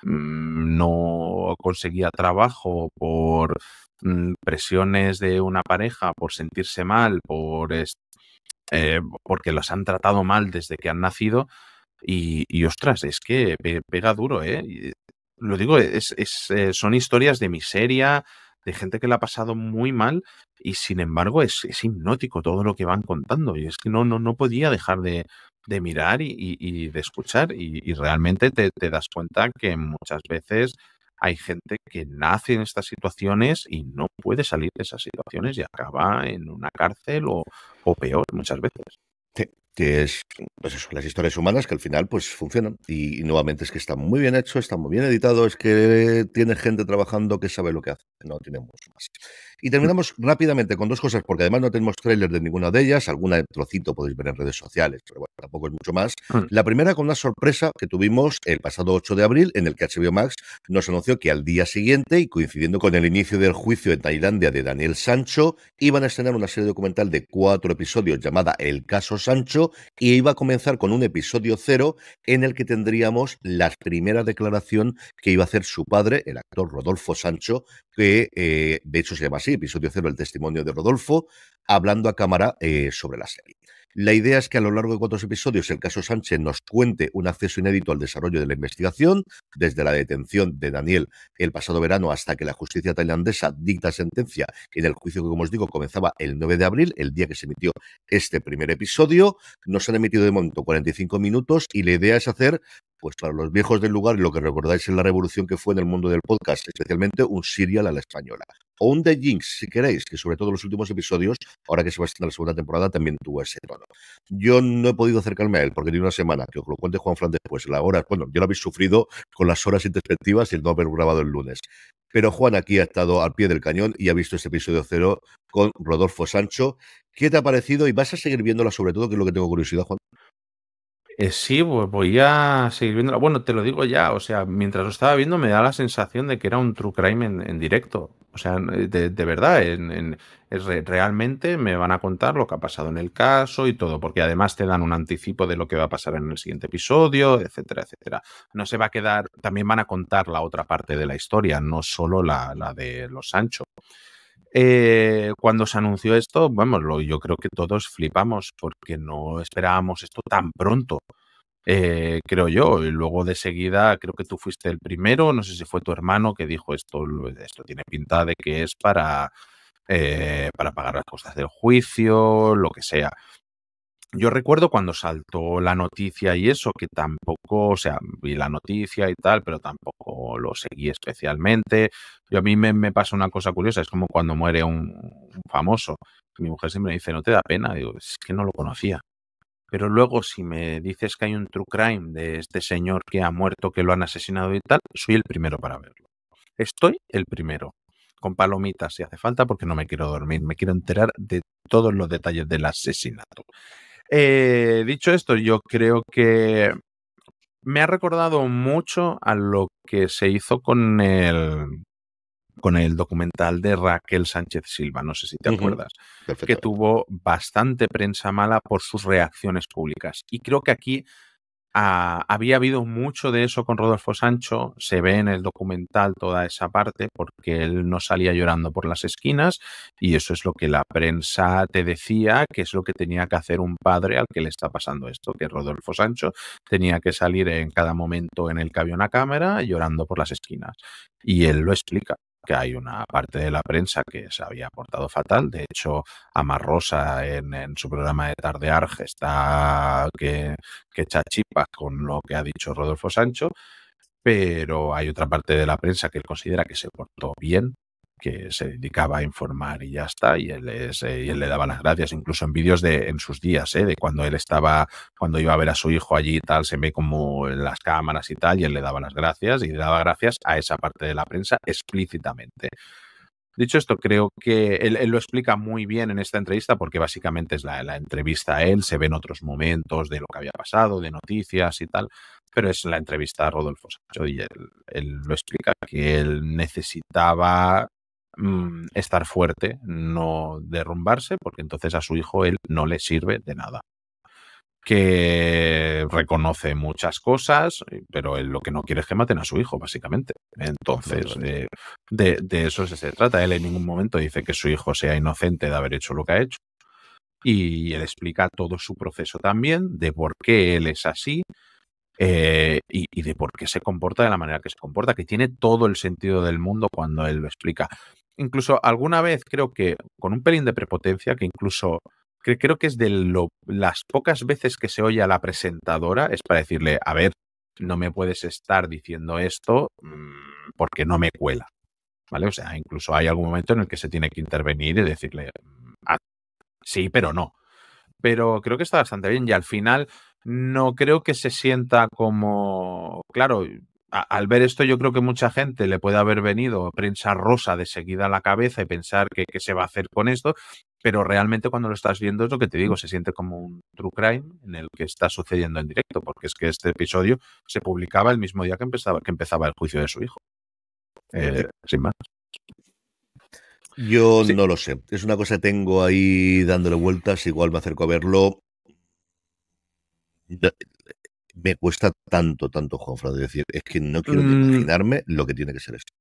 mm, no conseguía trabajo, por mm, presiones de una pareja, por sentirse mal, por eh, porque los han tratado mal desde que han nacido. Y, y ostras, es que pega duro, ¿eh? Lo digo, es, eh, son historias de miseria, de gente que la ha pasado muy mal y sin embargo es, hipnótico todo lo que van contando y es que no, no, no podía dejar de, mirar y, de escuchar y, realmente te, das cuenta que muchas veces hay gente que nace en estas situaciones y no puede salir de esas situaciones y acaba en una cárcel o, o peor muchas veces que es pues las historias humanas que al final pues funcionan. Y, y, nuevamente es que está muy bien hecho, está muy bien editado, es que tiene gente trabajando que sabe lo que hace, no tiene mucho más. Y terminamos rápidamente con dos cosas, porque además no tenemos trailers de ninguna de ellas, alguna trocito podéis ver en redes sociales, pero bueno, tampoco es mucho más. Mm. La primera con una sorpresa que tuvimos el pasado 8 de abril, en el que HBO Max nos anunció que al día siguiente, y coincidiendo con el inicio del juicio en Tailandia de Daniel Sancho, iban a estrenar una serie documental de cuatro episodios llamada El caso Sancho, y iba a comenzar con un episodio cero en el que tendríamos la primera declaración que iba a hacer su padre, el actor Rodolfo Sancho, que eh, de hecho se llama episodio 0, el testimonio de Rodolfo, hablando a cámara eh, sobre la serie. La idea es que a lo largo de cuatro episodios el caso Sánchez nos cuente un acceso inédito al desarrollo de la investigación, desde la detención de Daniel el pasado verano hasta que la justicia tailandesa dicta sentencia en el juicio que, como os digo, comenzaba el 9 de abril, el día que se emitió este primer episodio. Nos han emitido de momento 45 minutos y la idea es hacer pues para los viejos del lugar y lo que recordáis es la revolución que fue en el mundo del podcast, especialmente un serial a la española. O un The Jinx, si queréis, que sobre todo los últimos episodios, ahora que se va a en la segunda temporada, también tuvo ese tono. Yo no he podido acercarme a él porque tiene una semana, que os lo cuente Juan Fran después, la hora, bueno, yo lo habéis sufrido con las horas introspectivas y el no haber grabado el lunes. Pero Juan aquí ha estado al pie del cañón y ha visto este episodio cero con Rodolfo Sancho. ¿Qué te ha parecido? Y vas a seguir viéndola sobre todo, que es lo que tengo curiosidad, Juan. Eh, sí, voy a seguir viendo. Bueno, te lo digo ya, o sea, mientras lo estaba viendo me da la sensación de que era un true crime en, directo. O sea, eh, de, verdad, realmente me van a contar lo que ha pasado en el caso y todo, porque además te dan un anticipo de lo que va a pasar en el siguiente episodio, etcétera, etcétera. No se va a quedar, también van a contar la otra parte de la historia, no solo la, la de los Sancho. Eh, cuando se anunció esto, yo creo que todos flipamos porque no esperábamos esto tan pronto. Eh, creo yo. Y luego de seguida, creo que tú fuiste el primero, no sé si fue tu hermano que dijo esto, esto tiene pinta de que es para, eh, para pagar las costas del juicio, lo que sea yo recuerdo cuando saltó la noticia y eso, que tampoco, o sea, vi la noticia y tal, pero tampoco lo seguí especialmente. Yo a mí me, pasa una cosa curiosa, es como cuando muere un, famoso. Mi mujer siempre me dice, no te da pena, digo, es que no lo conocía. Pero luego si me dices que hay un true crime de este señor que ha muerto, que lo han asesinado y tal, soy el primero para verlo. Estoy el primero con palomitas si hace falta porque no me quiero dormir, me quiero enterar de todos los detalles del asesinato. Eh, dicho esto, yo creo que me ha recordado mucho a lo que se hizo con el, con el documental de Raquel Sánchez Silva, no sé si te acuerdas, que tuvo bastante prensa mala por sus reacciones públicas. Y creo que aquí Ah, había habido mucho de eso con Rodolfo Sancho, se ve en el documental toda esa parte, porque él no salía llorando por las esquinas y eso es lo que la prensa te decía, que es lo que tenía que hacer un padre al que le está pasando esto, que Rodolfo Sancho tenía que salir en cada momento en el que había una cámara llorando por las esquinas. Y él lo explica, que hay una parte de la prensa que se había portado fatal. De hecho, Amarrosa en, en su programa de Tarde Arge está que, que con lo que ha dicho Rodolfo Sancho, pero hay otra parte de la prensa que él considera que se portó bien que se dedicaba a informar y ya está, eh, y él, le daba las gracias, incluso en vídeos de en sus días, eh, de cuando él estaba, cuando iba a ver a su hijo allí y tal, se ve como en las cámaras y tal, y él le daba las gracias y le daba gracias a esa parte de la prensa explícitamente. Dicho esto, creo que él, lo explica muy bien en esta entrevista porque básicamente es la, entrevista a él, se ven otros momentos de lo que había pasado, de noticias y tal, pero es la entrevista a Rodolfo Sancho y él lo explica que él necesitaba Mm, estar fuerte, no derrumbarse, porque entonces a su hijo él no le sirve de nada que reconoce muchas cosas, eh, pero él lo que no quiere es que maten a su hijo, básicamente. Entonces, eh, de, eso se trata. Él en ningún momento dice que su hijo sea inocente de haber hecho lo que ha hecho. Y él explica todo su proceso también, de por qué él es así eh, y de por qué se comporta de la manera que se comporta, que tiene todo el sentido del mundo cuando él lo explica incluso alguna vez creo que con un pelín de prepotencia, que incluso creo que es de lo, las pocas veces que se oye a la presentadora, es para decirle, a ver, no me puedes estar diciendo esto mm, porque no me cuela. ¿Vale? O sea, incluso hay algún momento en el que se tiene que intervenir y decirle, mm, ah, sí, pero no. Pero creo que está bastante bien y al final no creo que se sienta como, claro, al ver esto yo creo que mucha gente le puede haber venido prensa rosa de seguida a la cabeza y pensar que, se va a hacer con esto, pero realmente cuando lo estás viendo es lo que te digo, se siente como un true crime en el que está sucediendo en directo, porque es que este episodio se publicaba el mismo día que empezaba, que empezaba el juicio de su hijo. Eh, sin más. Yo no lo sé. Es una cosa que tengo ahí dándole vueltas, igual me acerco a verlo me cuesta tanto, tanto, Juanfran, de decir, es que no quiero mm. imaginarme lo que tiene que ser esto.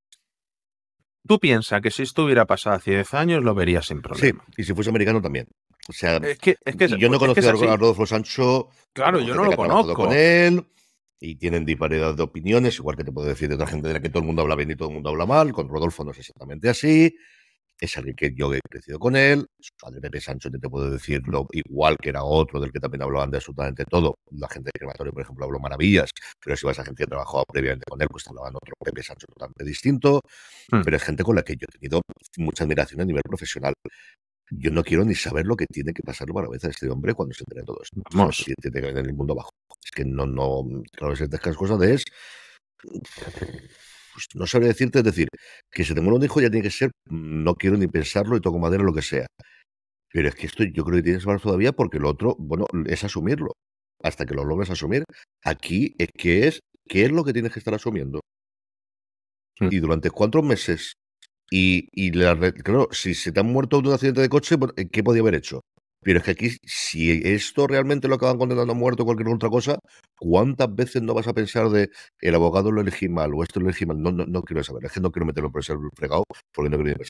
Tú piensas que si esto hubiera pasado hace 10 años, lo verías sin problema. Sí, y si fuese americano también. O sea, es que, es que, yo no conocía a Rodolfo Sancho. Claro, yo no lo conozco. Con él, y tienen disparidad de opiniones, igual que te puedo decir de otra gente de la que todo el mundo habla bien y todo el mundo habla mal. Con Rodolfo no es exactamente así es alguien que yo he crecido con él. Su padre Pepe Sancho, te, te puedo decirlo, igual que era otro del que también hablaban de absolutamente todo. La gente de crematorio, por ejemplo, habló maravillas, pero si vas a gente que trabajado previamente con él, pues te hablaban otro Pepe Sancho totalmente distinto. Hmm. Pero es gente con la que yo he tenido mucha admiración a nivel profesional. Yo no quiero ni saber lo que tiene que pasar por la cabeza de este hombre cuando se entere todo esto. No, tiene que venir el mundo abajo. Es que no, no, claro, es de estas cosas de es Pues, no sabría decirte, es decir, que si tengo un hijo ya tiene que ser, no quiero ni pensarlo y toco madera, lo que sea. Pero es que esto yo creo que tienes más todavía porque lo otro, bueno, es asumirlo. Hasta que lo logres asumir. Aquí es que es, ¿qué es lo que tienes que estar asumiendo? Mm. Y durante cuatro meses. Y, la, claro, si se te han muerto de un accidente de coche, eh, ¿qué podía haber hecho? Pero es que aquí, si esto realmente lo acaban condenando a muerto o cualquier otra cosa, ¿cuántas veces no vas a pensar de el abogado lo elegí mal o esto lo elegí mal? No, no, quiero saber, es que no quiero meterlo por ese fregado porque no quiero ver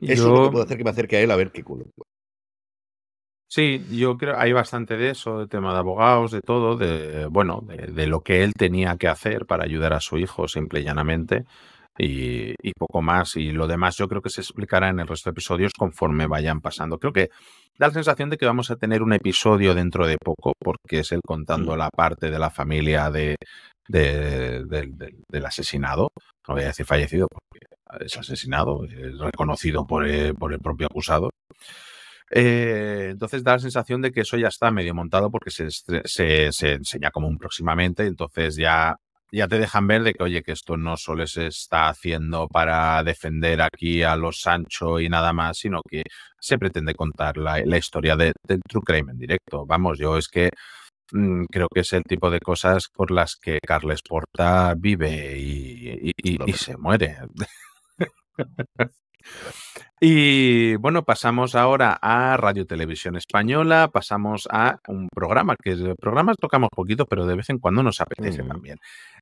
Eso es lo que puede hacer que me acerque a él a ver qué culo. Sí, yo creo hay bastante de eso, de tema de abogados, de todo, de bueno, de, lo que él tenía que hacer para ayudar a su hijo, simple y llanamente. Y, y, poco más. Y lo demás yo creo que se explicará en el resto de episodios conforme vayan pasando. Creo que da la sensación de que vamos a tener un episodio dentro de poco, porque es él contando mm. la parte de la familia de, del asesinado. No voy a decir fallecido, porque es asesinado, es reconocido por eh, el, propio acusado. Eh, entonces da la sensación de que eso ya está medio montado porque se, se enseña como un próximamente, entonces ya ya te dejan ver de que, oye, que esto no solo se está haciendo para defender aquí a los Sancho y nada más, sino que se pretende contar la, historia de, del True Crime en directo. Vamos, yo es que mm, creo que es el tipo de cosas por las que Carles Porta vive y se muere. Y bueno, pasamos ahora a Radio Televisión Española, pasamos a un programa, que de programas tocamos poquito, pero de vez en cuando nos apetece mm. también.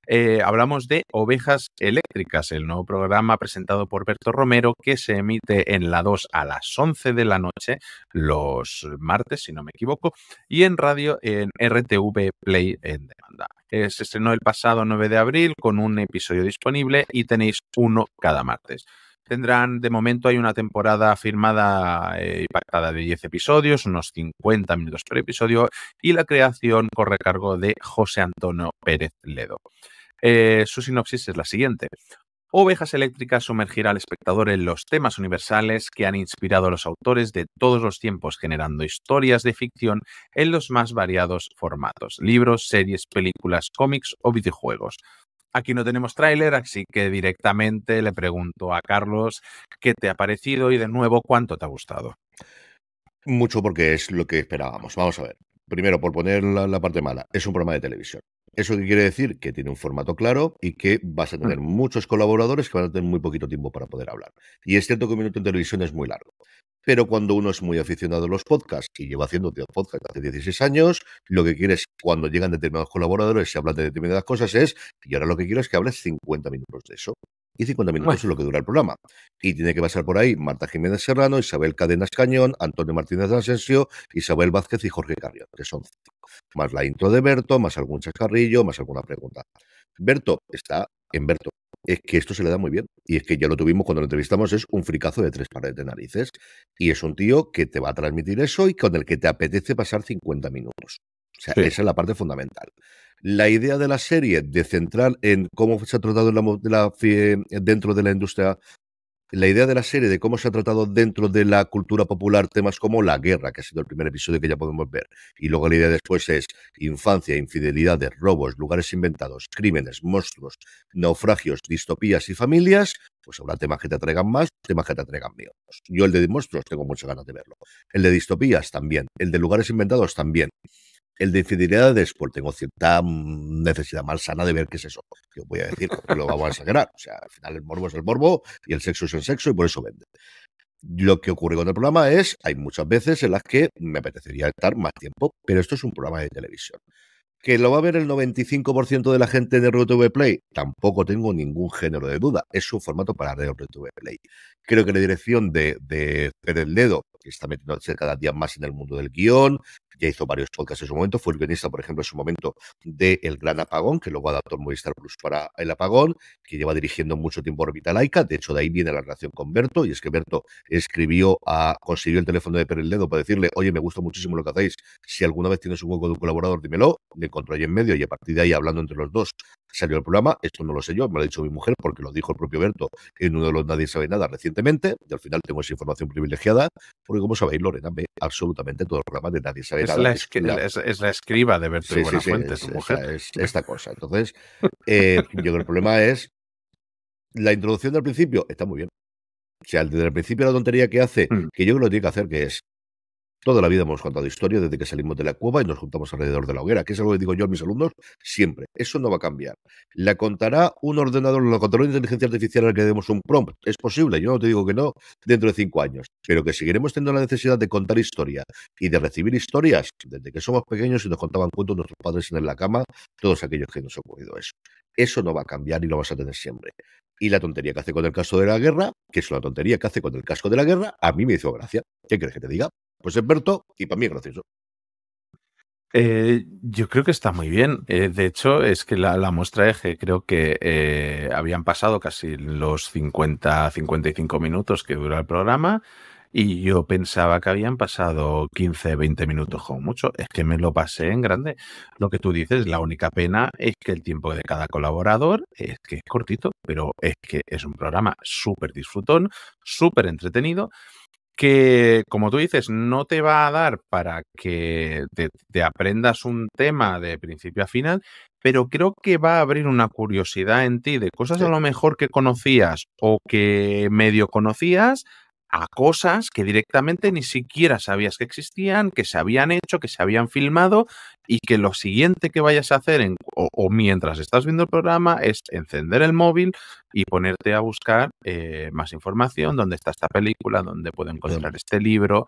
Eh, hablamos de Ovejas Eléctricas, el nuevo programa presentado por Berto Romero que se emite en la 2 a las 11 de la noche, los martes, si no me equivoco, y en radio en RTV Play en demanda. Eh, se estrenó el pasado 9 de abril con un episodio disponible y tenéis uno cada martes. Tendrán, de momento hay una temporada firmada eh, y pactada de 10 episodios, unos 50 minutos por episodio, y la creación corre cargo de José Antonio Pérez Ledo. Eh, su sinopsis es la siguiente. Ovejas Eléctricas sumergirá al espectador en los temas universales que han inspirado a los autores de todos los tiempos, generando historias de ficción en los más variados formatos, libros, series, películas, cómics o videojuegos. Aquí no tenemos tráiler, así que directamente le pregunto a Carlos qué te ha parecido y de nuevo cuánto te ha gustado. Mucho porque es lo que esperábamos. Vamos a ver. Primero, por poner la, parte mala, es un programa de televisión. ¿Eso quiere decir? Que tiene un formato claro y que vas a mm. tener muchos colaboradores que van a tener muy poquito tiempo para poder hablar. Y es cierto que un minuto en televisión es muy largo pero cuando uno es muy aficionado a los podcasts y lleva haciendo podcast hace 16 años, lo que quieres cuando llegan determinados colaboradores y se hablan de determinadas cosas es, y ahora lo que quiero es que hables 50 minutos de eso. Y 50 minutos es lo que dura el programa. Y tiene que pasar por ahí Marta Jiménez Serrano, Isabel Cadenas Cañón, Antonio Martínez Asensio, Isabel Vázquez y Jorge Carrión, que son cinco. Más la intro de Berto, más algún chascarrillo, más alguna pregunta. Berto está en Berto, es que esto se le da muy bien. Y es que ya lo tuvimos cuando lo entrevistamos, es un fricazo de tres paredes de narices. Y es un tío que te va a transmitir eso y con el que te apetece pasar 50 minutos. O sea, esa es la parte fundamental. La idea de la serie de centrar en cómo se ha tratado dentro de la industria la idea de la serie, de cómo se ha tratado dentro de la cultura popular temas como la guerra, que ha sido el primer episodio que ya podemos ver, y luego la idea después es infancia, infidelidades, robos, lugares inventados, crímenes, monstruos, naufragios, distopías y familias, pues habrá temas que te atraigan más, temas que te atraigan menos. Yo el de monstruos tengo muchas ganas de verlo. El de distopías también, el de lugares inventados también el de fidelidad de pues Sport. Tengo cierta mm, necesidad sana de ver qué es eso. Yo voy a decir, lo vamos a exagerar. O sea, al final el morbo es el morbo y el sexo es el sexo y por eso vende. Lo que ocurre con el programa es, hay muchas veces en las que me apetecería estar más tiempo, pero esto es un programa de televisión. ¿Que lo va a ver el 95% de la gente de RTV Play? Tampoco tengo ningún género de duda. Es un formato para RTV Play. Creo que la dirección de, de el Ledo, que está metiéndose cada día más en el mundo del guión, ya hizo varios podcasts en su momento, fue el guionista, por ejemplo, en su momento de El Gran Apagón, que luego adaptó el Movistar Plus para El Apagón, que lleva dirigiendo mucho tiempo Orbita Laica, de hecho de ahí viene la relación con Berto, y es que Berto escribió a, consiguió el teléfono de Pérez Dedo para decirle, oye, me gusta muchísimo lo que hacéis, si alguna vez tienes un hueco de un colaborador, dímelo, le encontró ahí en medio y a partir de ahí, hablando entre los dos, salió el programa. Esto no lo sé yo, me lo ha dicho mi mujer porque lo dijo el propio Berto en uno de los Nadie sabe nada recientemente. Y al final tengo esa información privilegiada porque, como sabéis, Lorena ve absolutamente todo el programa de Nadie sabe nada. es, la escriba de Berto y sí, su mujer. Es, esta cosa. Entonces, eh, yo creo que el problema es la introducción del principio. Está muy bien. O sea, desde el principio la tontería que hace, mm. que yo creo que lo tiene que hacer, que es Toda la vida hemos contado historias desde que salimos de la cueva y nos juntamos alrededor de la hoguera, que es algo que digo yo a mis alumnos siempre. Eso no va a cambiar. ¿La contará un ordenador, la contará una inteligencia artificial al que demos un prompt? Es posible, yo no te digo que no, dentro de cinco años. Pero que seguiremos teniendo la necesidad de contar historia y de recibir historias desde que somos pequeños y nos contaban cuentos nuestros padres en la cama, todos aquellos que nos han ocurrido eso. Eso no va a cambiar y lo vas a tener siempre. Y la tontería que hace con el caso de la guerra, que es la tontería que hace con el casco de la guerra, a mí me hizo gracia. ¿Qué crees que te diga? Pues es Berto y para mí es gracioso. Eh, yo creo que está muy bien. Eh, de hecho, es que la, muestra eje creo que eh, habían pasado casi los 50-55 minutos que dura el programa y yo pensaba que habían pasado 15-20 minutos como mucho. Es que me lo pasé en grande. Lo que tú dices, la única pena es que el tiempo de cada colaborador es que es cortito, pero es que es un programa súper disfrutón, súper entretenido que, como tú dices, no te va a dar para que te, aprendas un tema de principio a final, pero creo que va a abrir una curiosidad en ti de cosas a lo mejor que conocías o que medio conocías a cosas que directamente ni siquiera sabías que existían, que se habían hecho, que se habían filmado y que lo siguiente que vayas a hacer o, mientras estás viendo el programa es encender el móvil y ponerte a buscar eh, más información, dónde está esta película, dónde puedo encontrar este libro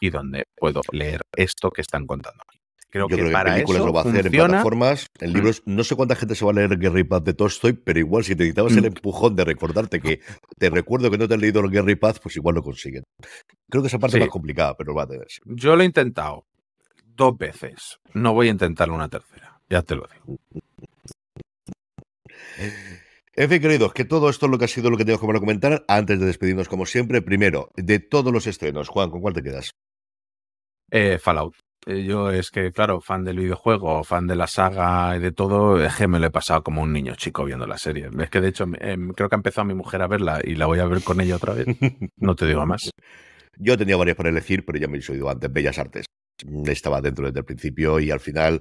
y dónde puedo leer esto que están contando aquí. Creo que creo para películas lo va a hacer en plataformas, en mm. libros. No sé cuánta gente se va a leer y Paz de Tolstoy, pero igual si te necesitabas mm. el empujón de recordarte que te recuerdo que no te han leído y Paz, pues igual lo consiguen. Creo que esa parte es más complicada, pero lo va a tener. Yo lo he intentado dos veces. No voy a intentarlo una tercera. Ya te lo digo. En fin, queridos, que todo esto es lo que ha sido lo que tengo que comentar. Antes de despedirnos, como siempre, primero, de todos los estrenos, Juan, ¿con cuál te quedas? Eh, Fallout. Eh, yo es que, claro, fan del videojuego, fan de la saga y de todo, es que me lo he pasado como un niño chico viendo la serie. Es que, de hecho, em, creo que ha empezado mi mujer a verla y la voy a ver con ella otra vez. No te digo más. Yo tenía varias para elegir, pero ya me he oído antes Bellas Artes. Estaba dentro desde el principio y al final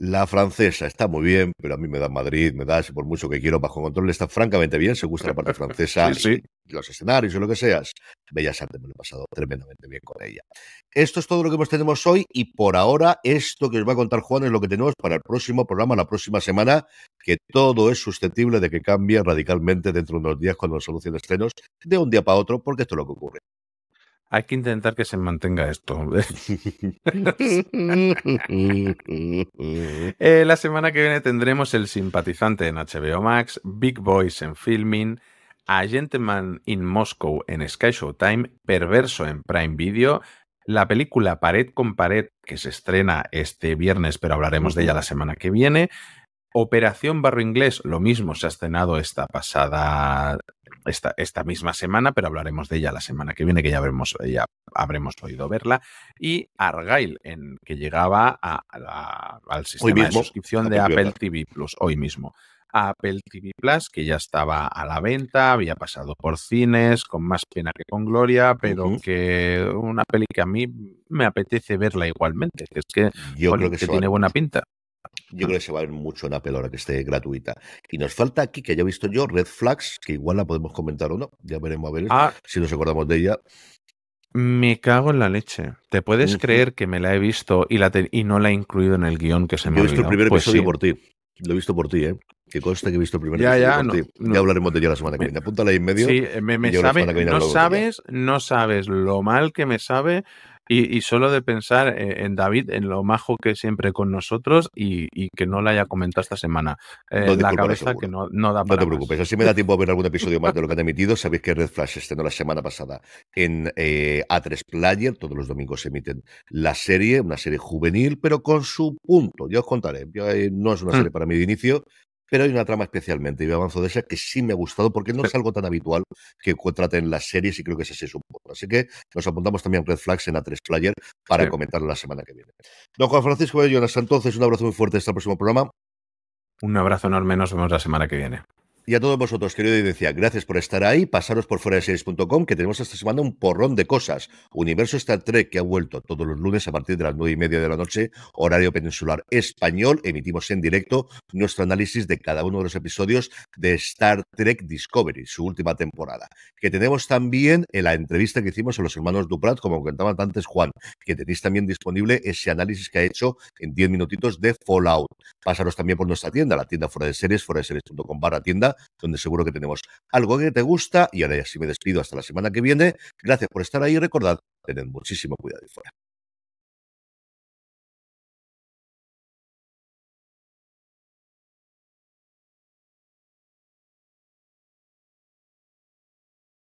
la francesa está muy bien, pero a mí me da Madrid, me da, por mucho que quiero, bajo control, está francamente bien. Se gusta la parte francesa, sí, los escenarios o lo que seas. Bellas Artes me lo he pasado tremendamente bien con ella. Esto es todo lo que tenemos hoy y por ahora esto que os va a contar Juan es lo que tenemos para el próximo programa, la próxima semana, que todo es susceptible de que cambie radicalmente dentro de unos días cuando se anuncien estrenos de un día para otro, porque esto es lo que ocurre hay que intentar que se mantenga esto. Eh, la semana que viene tendremos El simpatizante en HBO Max, Big Boys en Filming, A Gentleman in Moscow en Sky Showtime, Perverso en Prime Video, la película Pared con Pared, que se estrena este viernes, pero hablaremos de ella la semana que viene, Operación Barro Inglés, lo mismo se ha estrenado esta pasada, esta, esta, misma semana, pero hablaremos de ella la semana que viene, que ya, veremos, ya habremos oído verla. Y Argyle, en, que llegaba a, al sistema de suscripción de Apple TV Plus hoy mismo. Apple TV Plus, que ya estaba a la venta, había pasado por cines, con más pena que con gloria, pero que una peli que a mí me apetece verla igualmente, que es que tiene buena pinta yo creo que se va a ver mucho en Apple ahora que esté gratuita. Y nos falta aquí, que haya visto yo, Red Flags, que igual la podemos comentar o no. Ya veremos a ver ah. si nos acordamos de ella. Me cago en la leche. ¿Te puedes creer que me la he visto y, la y no la he incluido en el guión que se me ha Yo he visto el primer pues episodio por ti. Lo he visto por ti, ¿eh? Que consta que he visto el primer ya, episodio ya, por ti. Ya hablaremos de ella la semana que viene. Apúntala ahí en medio. Sí, me, me sabe, no, sabes, no sabes lo mal que me sabe y, solo de pensar eh, en David, en lo majo que siempre con nosotros y, que no la haya comentado esta semana. Eh, no, la cabeza que no, no, te preocupes, así me da tiempo a ver algún episodio más de lo que han emitido. Sabéis que Red Flash estrenó la semana pasada en eh, A3 Player. Todos los domingos se emiten la serie, una serie juvenil, pero con su punto. yo os contaré. no es una hmm. serie para mí de inicio, pero hay una trama especialmente, y avanzo de esa, que sí me ha gustado, porque no es algo tan habitual que traten las series, y creo que ese es su punto. Así que nos apuntamos también Red Flags en A3 Player para comentarlo la semana que viene. Don Juan Francisco de Jonas, entonces un abrazo muy fuerte hasta el próximo programa. Un abrazo enorme, nos vemos la semana que viene. Y a todos vosotros, querido decía gracias por estar ahí. Pasaros por fuera de series.com, que tenemos esta semana un porrón de cosas. Universo Star Trek, que ha vuelto todos los lunes a partir de las nueve y media de la noche, horario peninsular español. Emitimos en directo nuestro análisis de cada uno de los episodios de Star Trek Discovery, su última temporada. Que tenemos también en la entrevista que hicimos a los hermanos Duprat, como comentaba antes Juan, que tenéis también disponible ese análisis que ha hecho en diez minutitos de Fallout. Pasaros también por nuestra tienda, la tienda fuera de series, fuera de series.com barra tienda donde seguro que tenemos algo que te gusta. Y ahora ya sí me despido hasta la semana que viene. Gracias por estar ahí y recordad, tened muchísimo cuidado y fuera.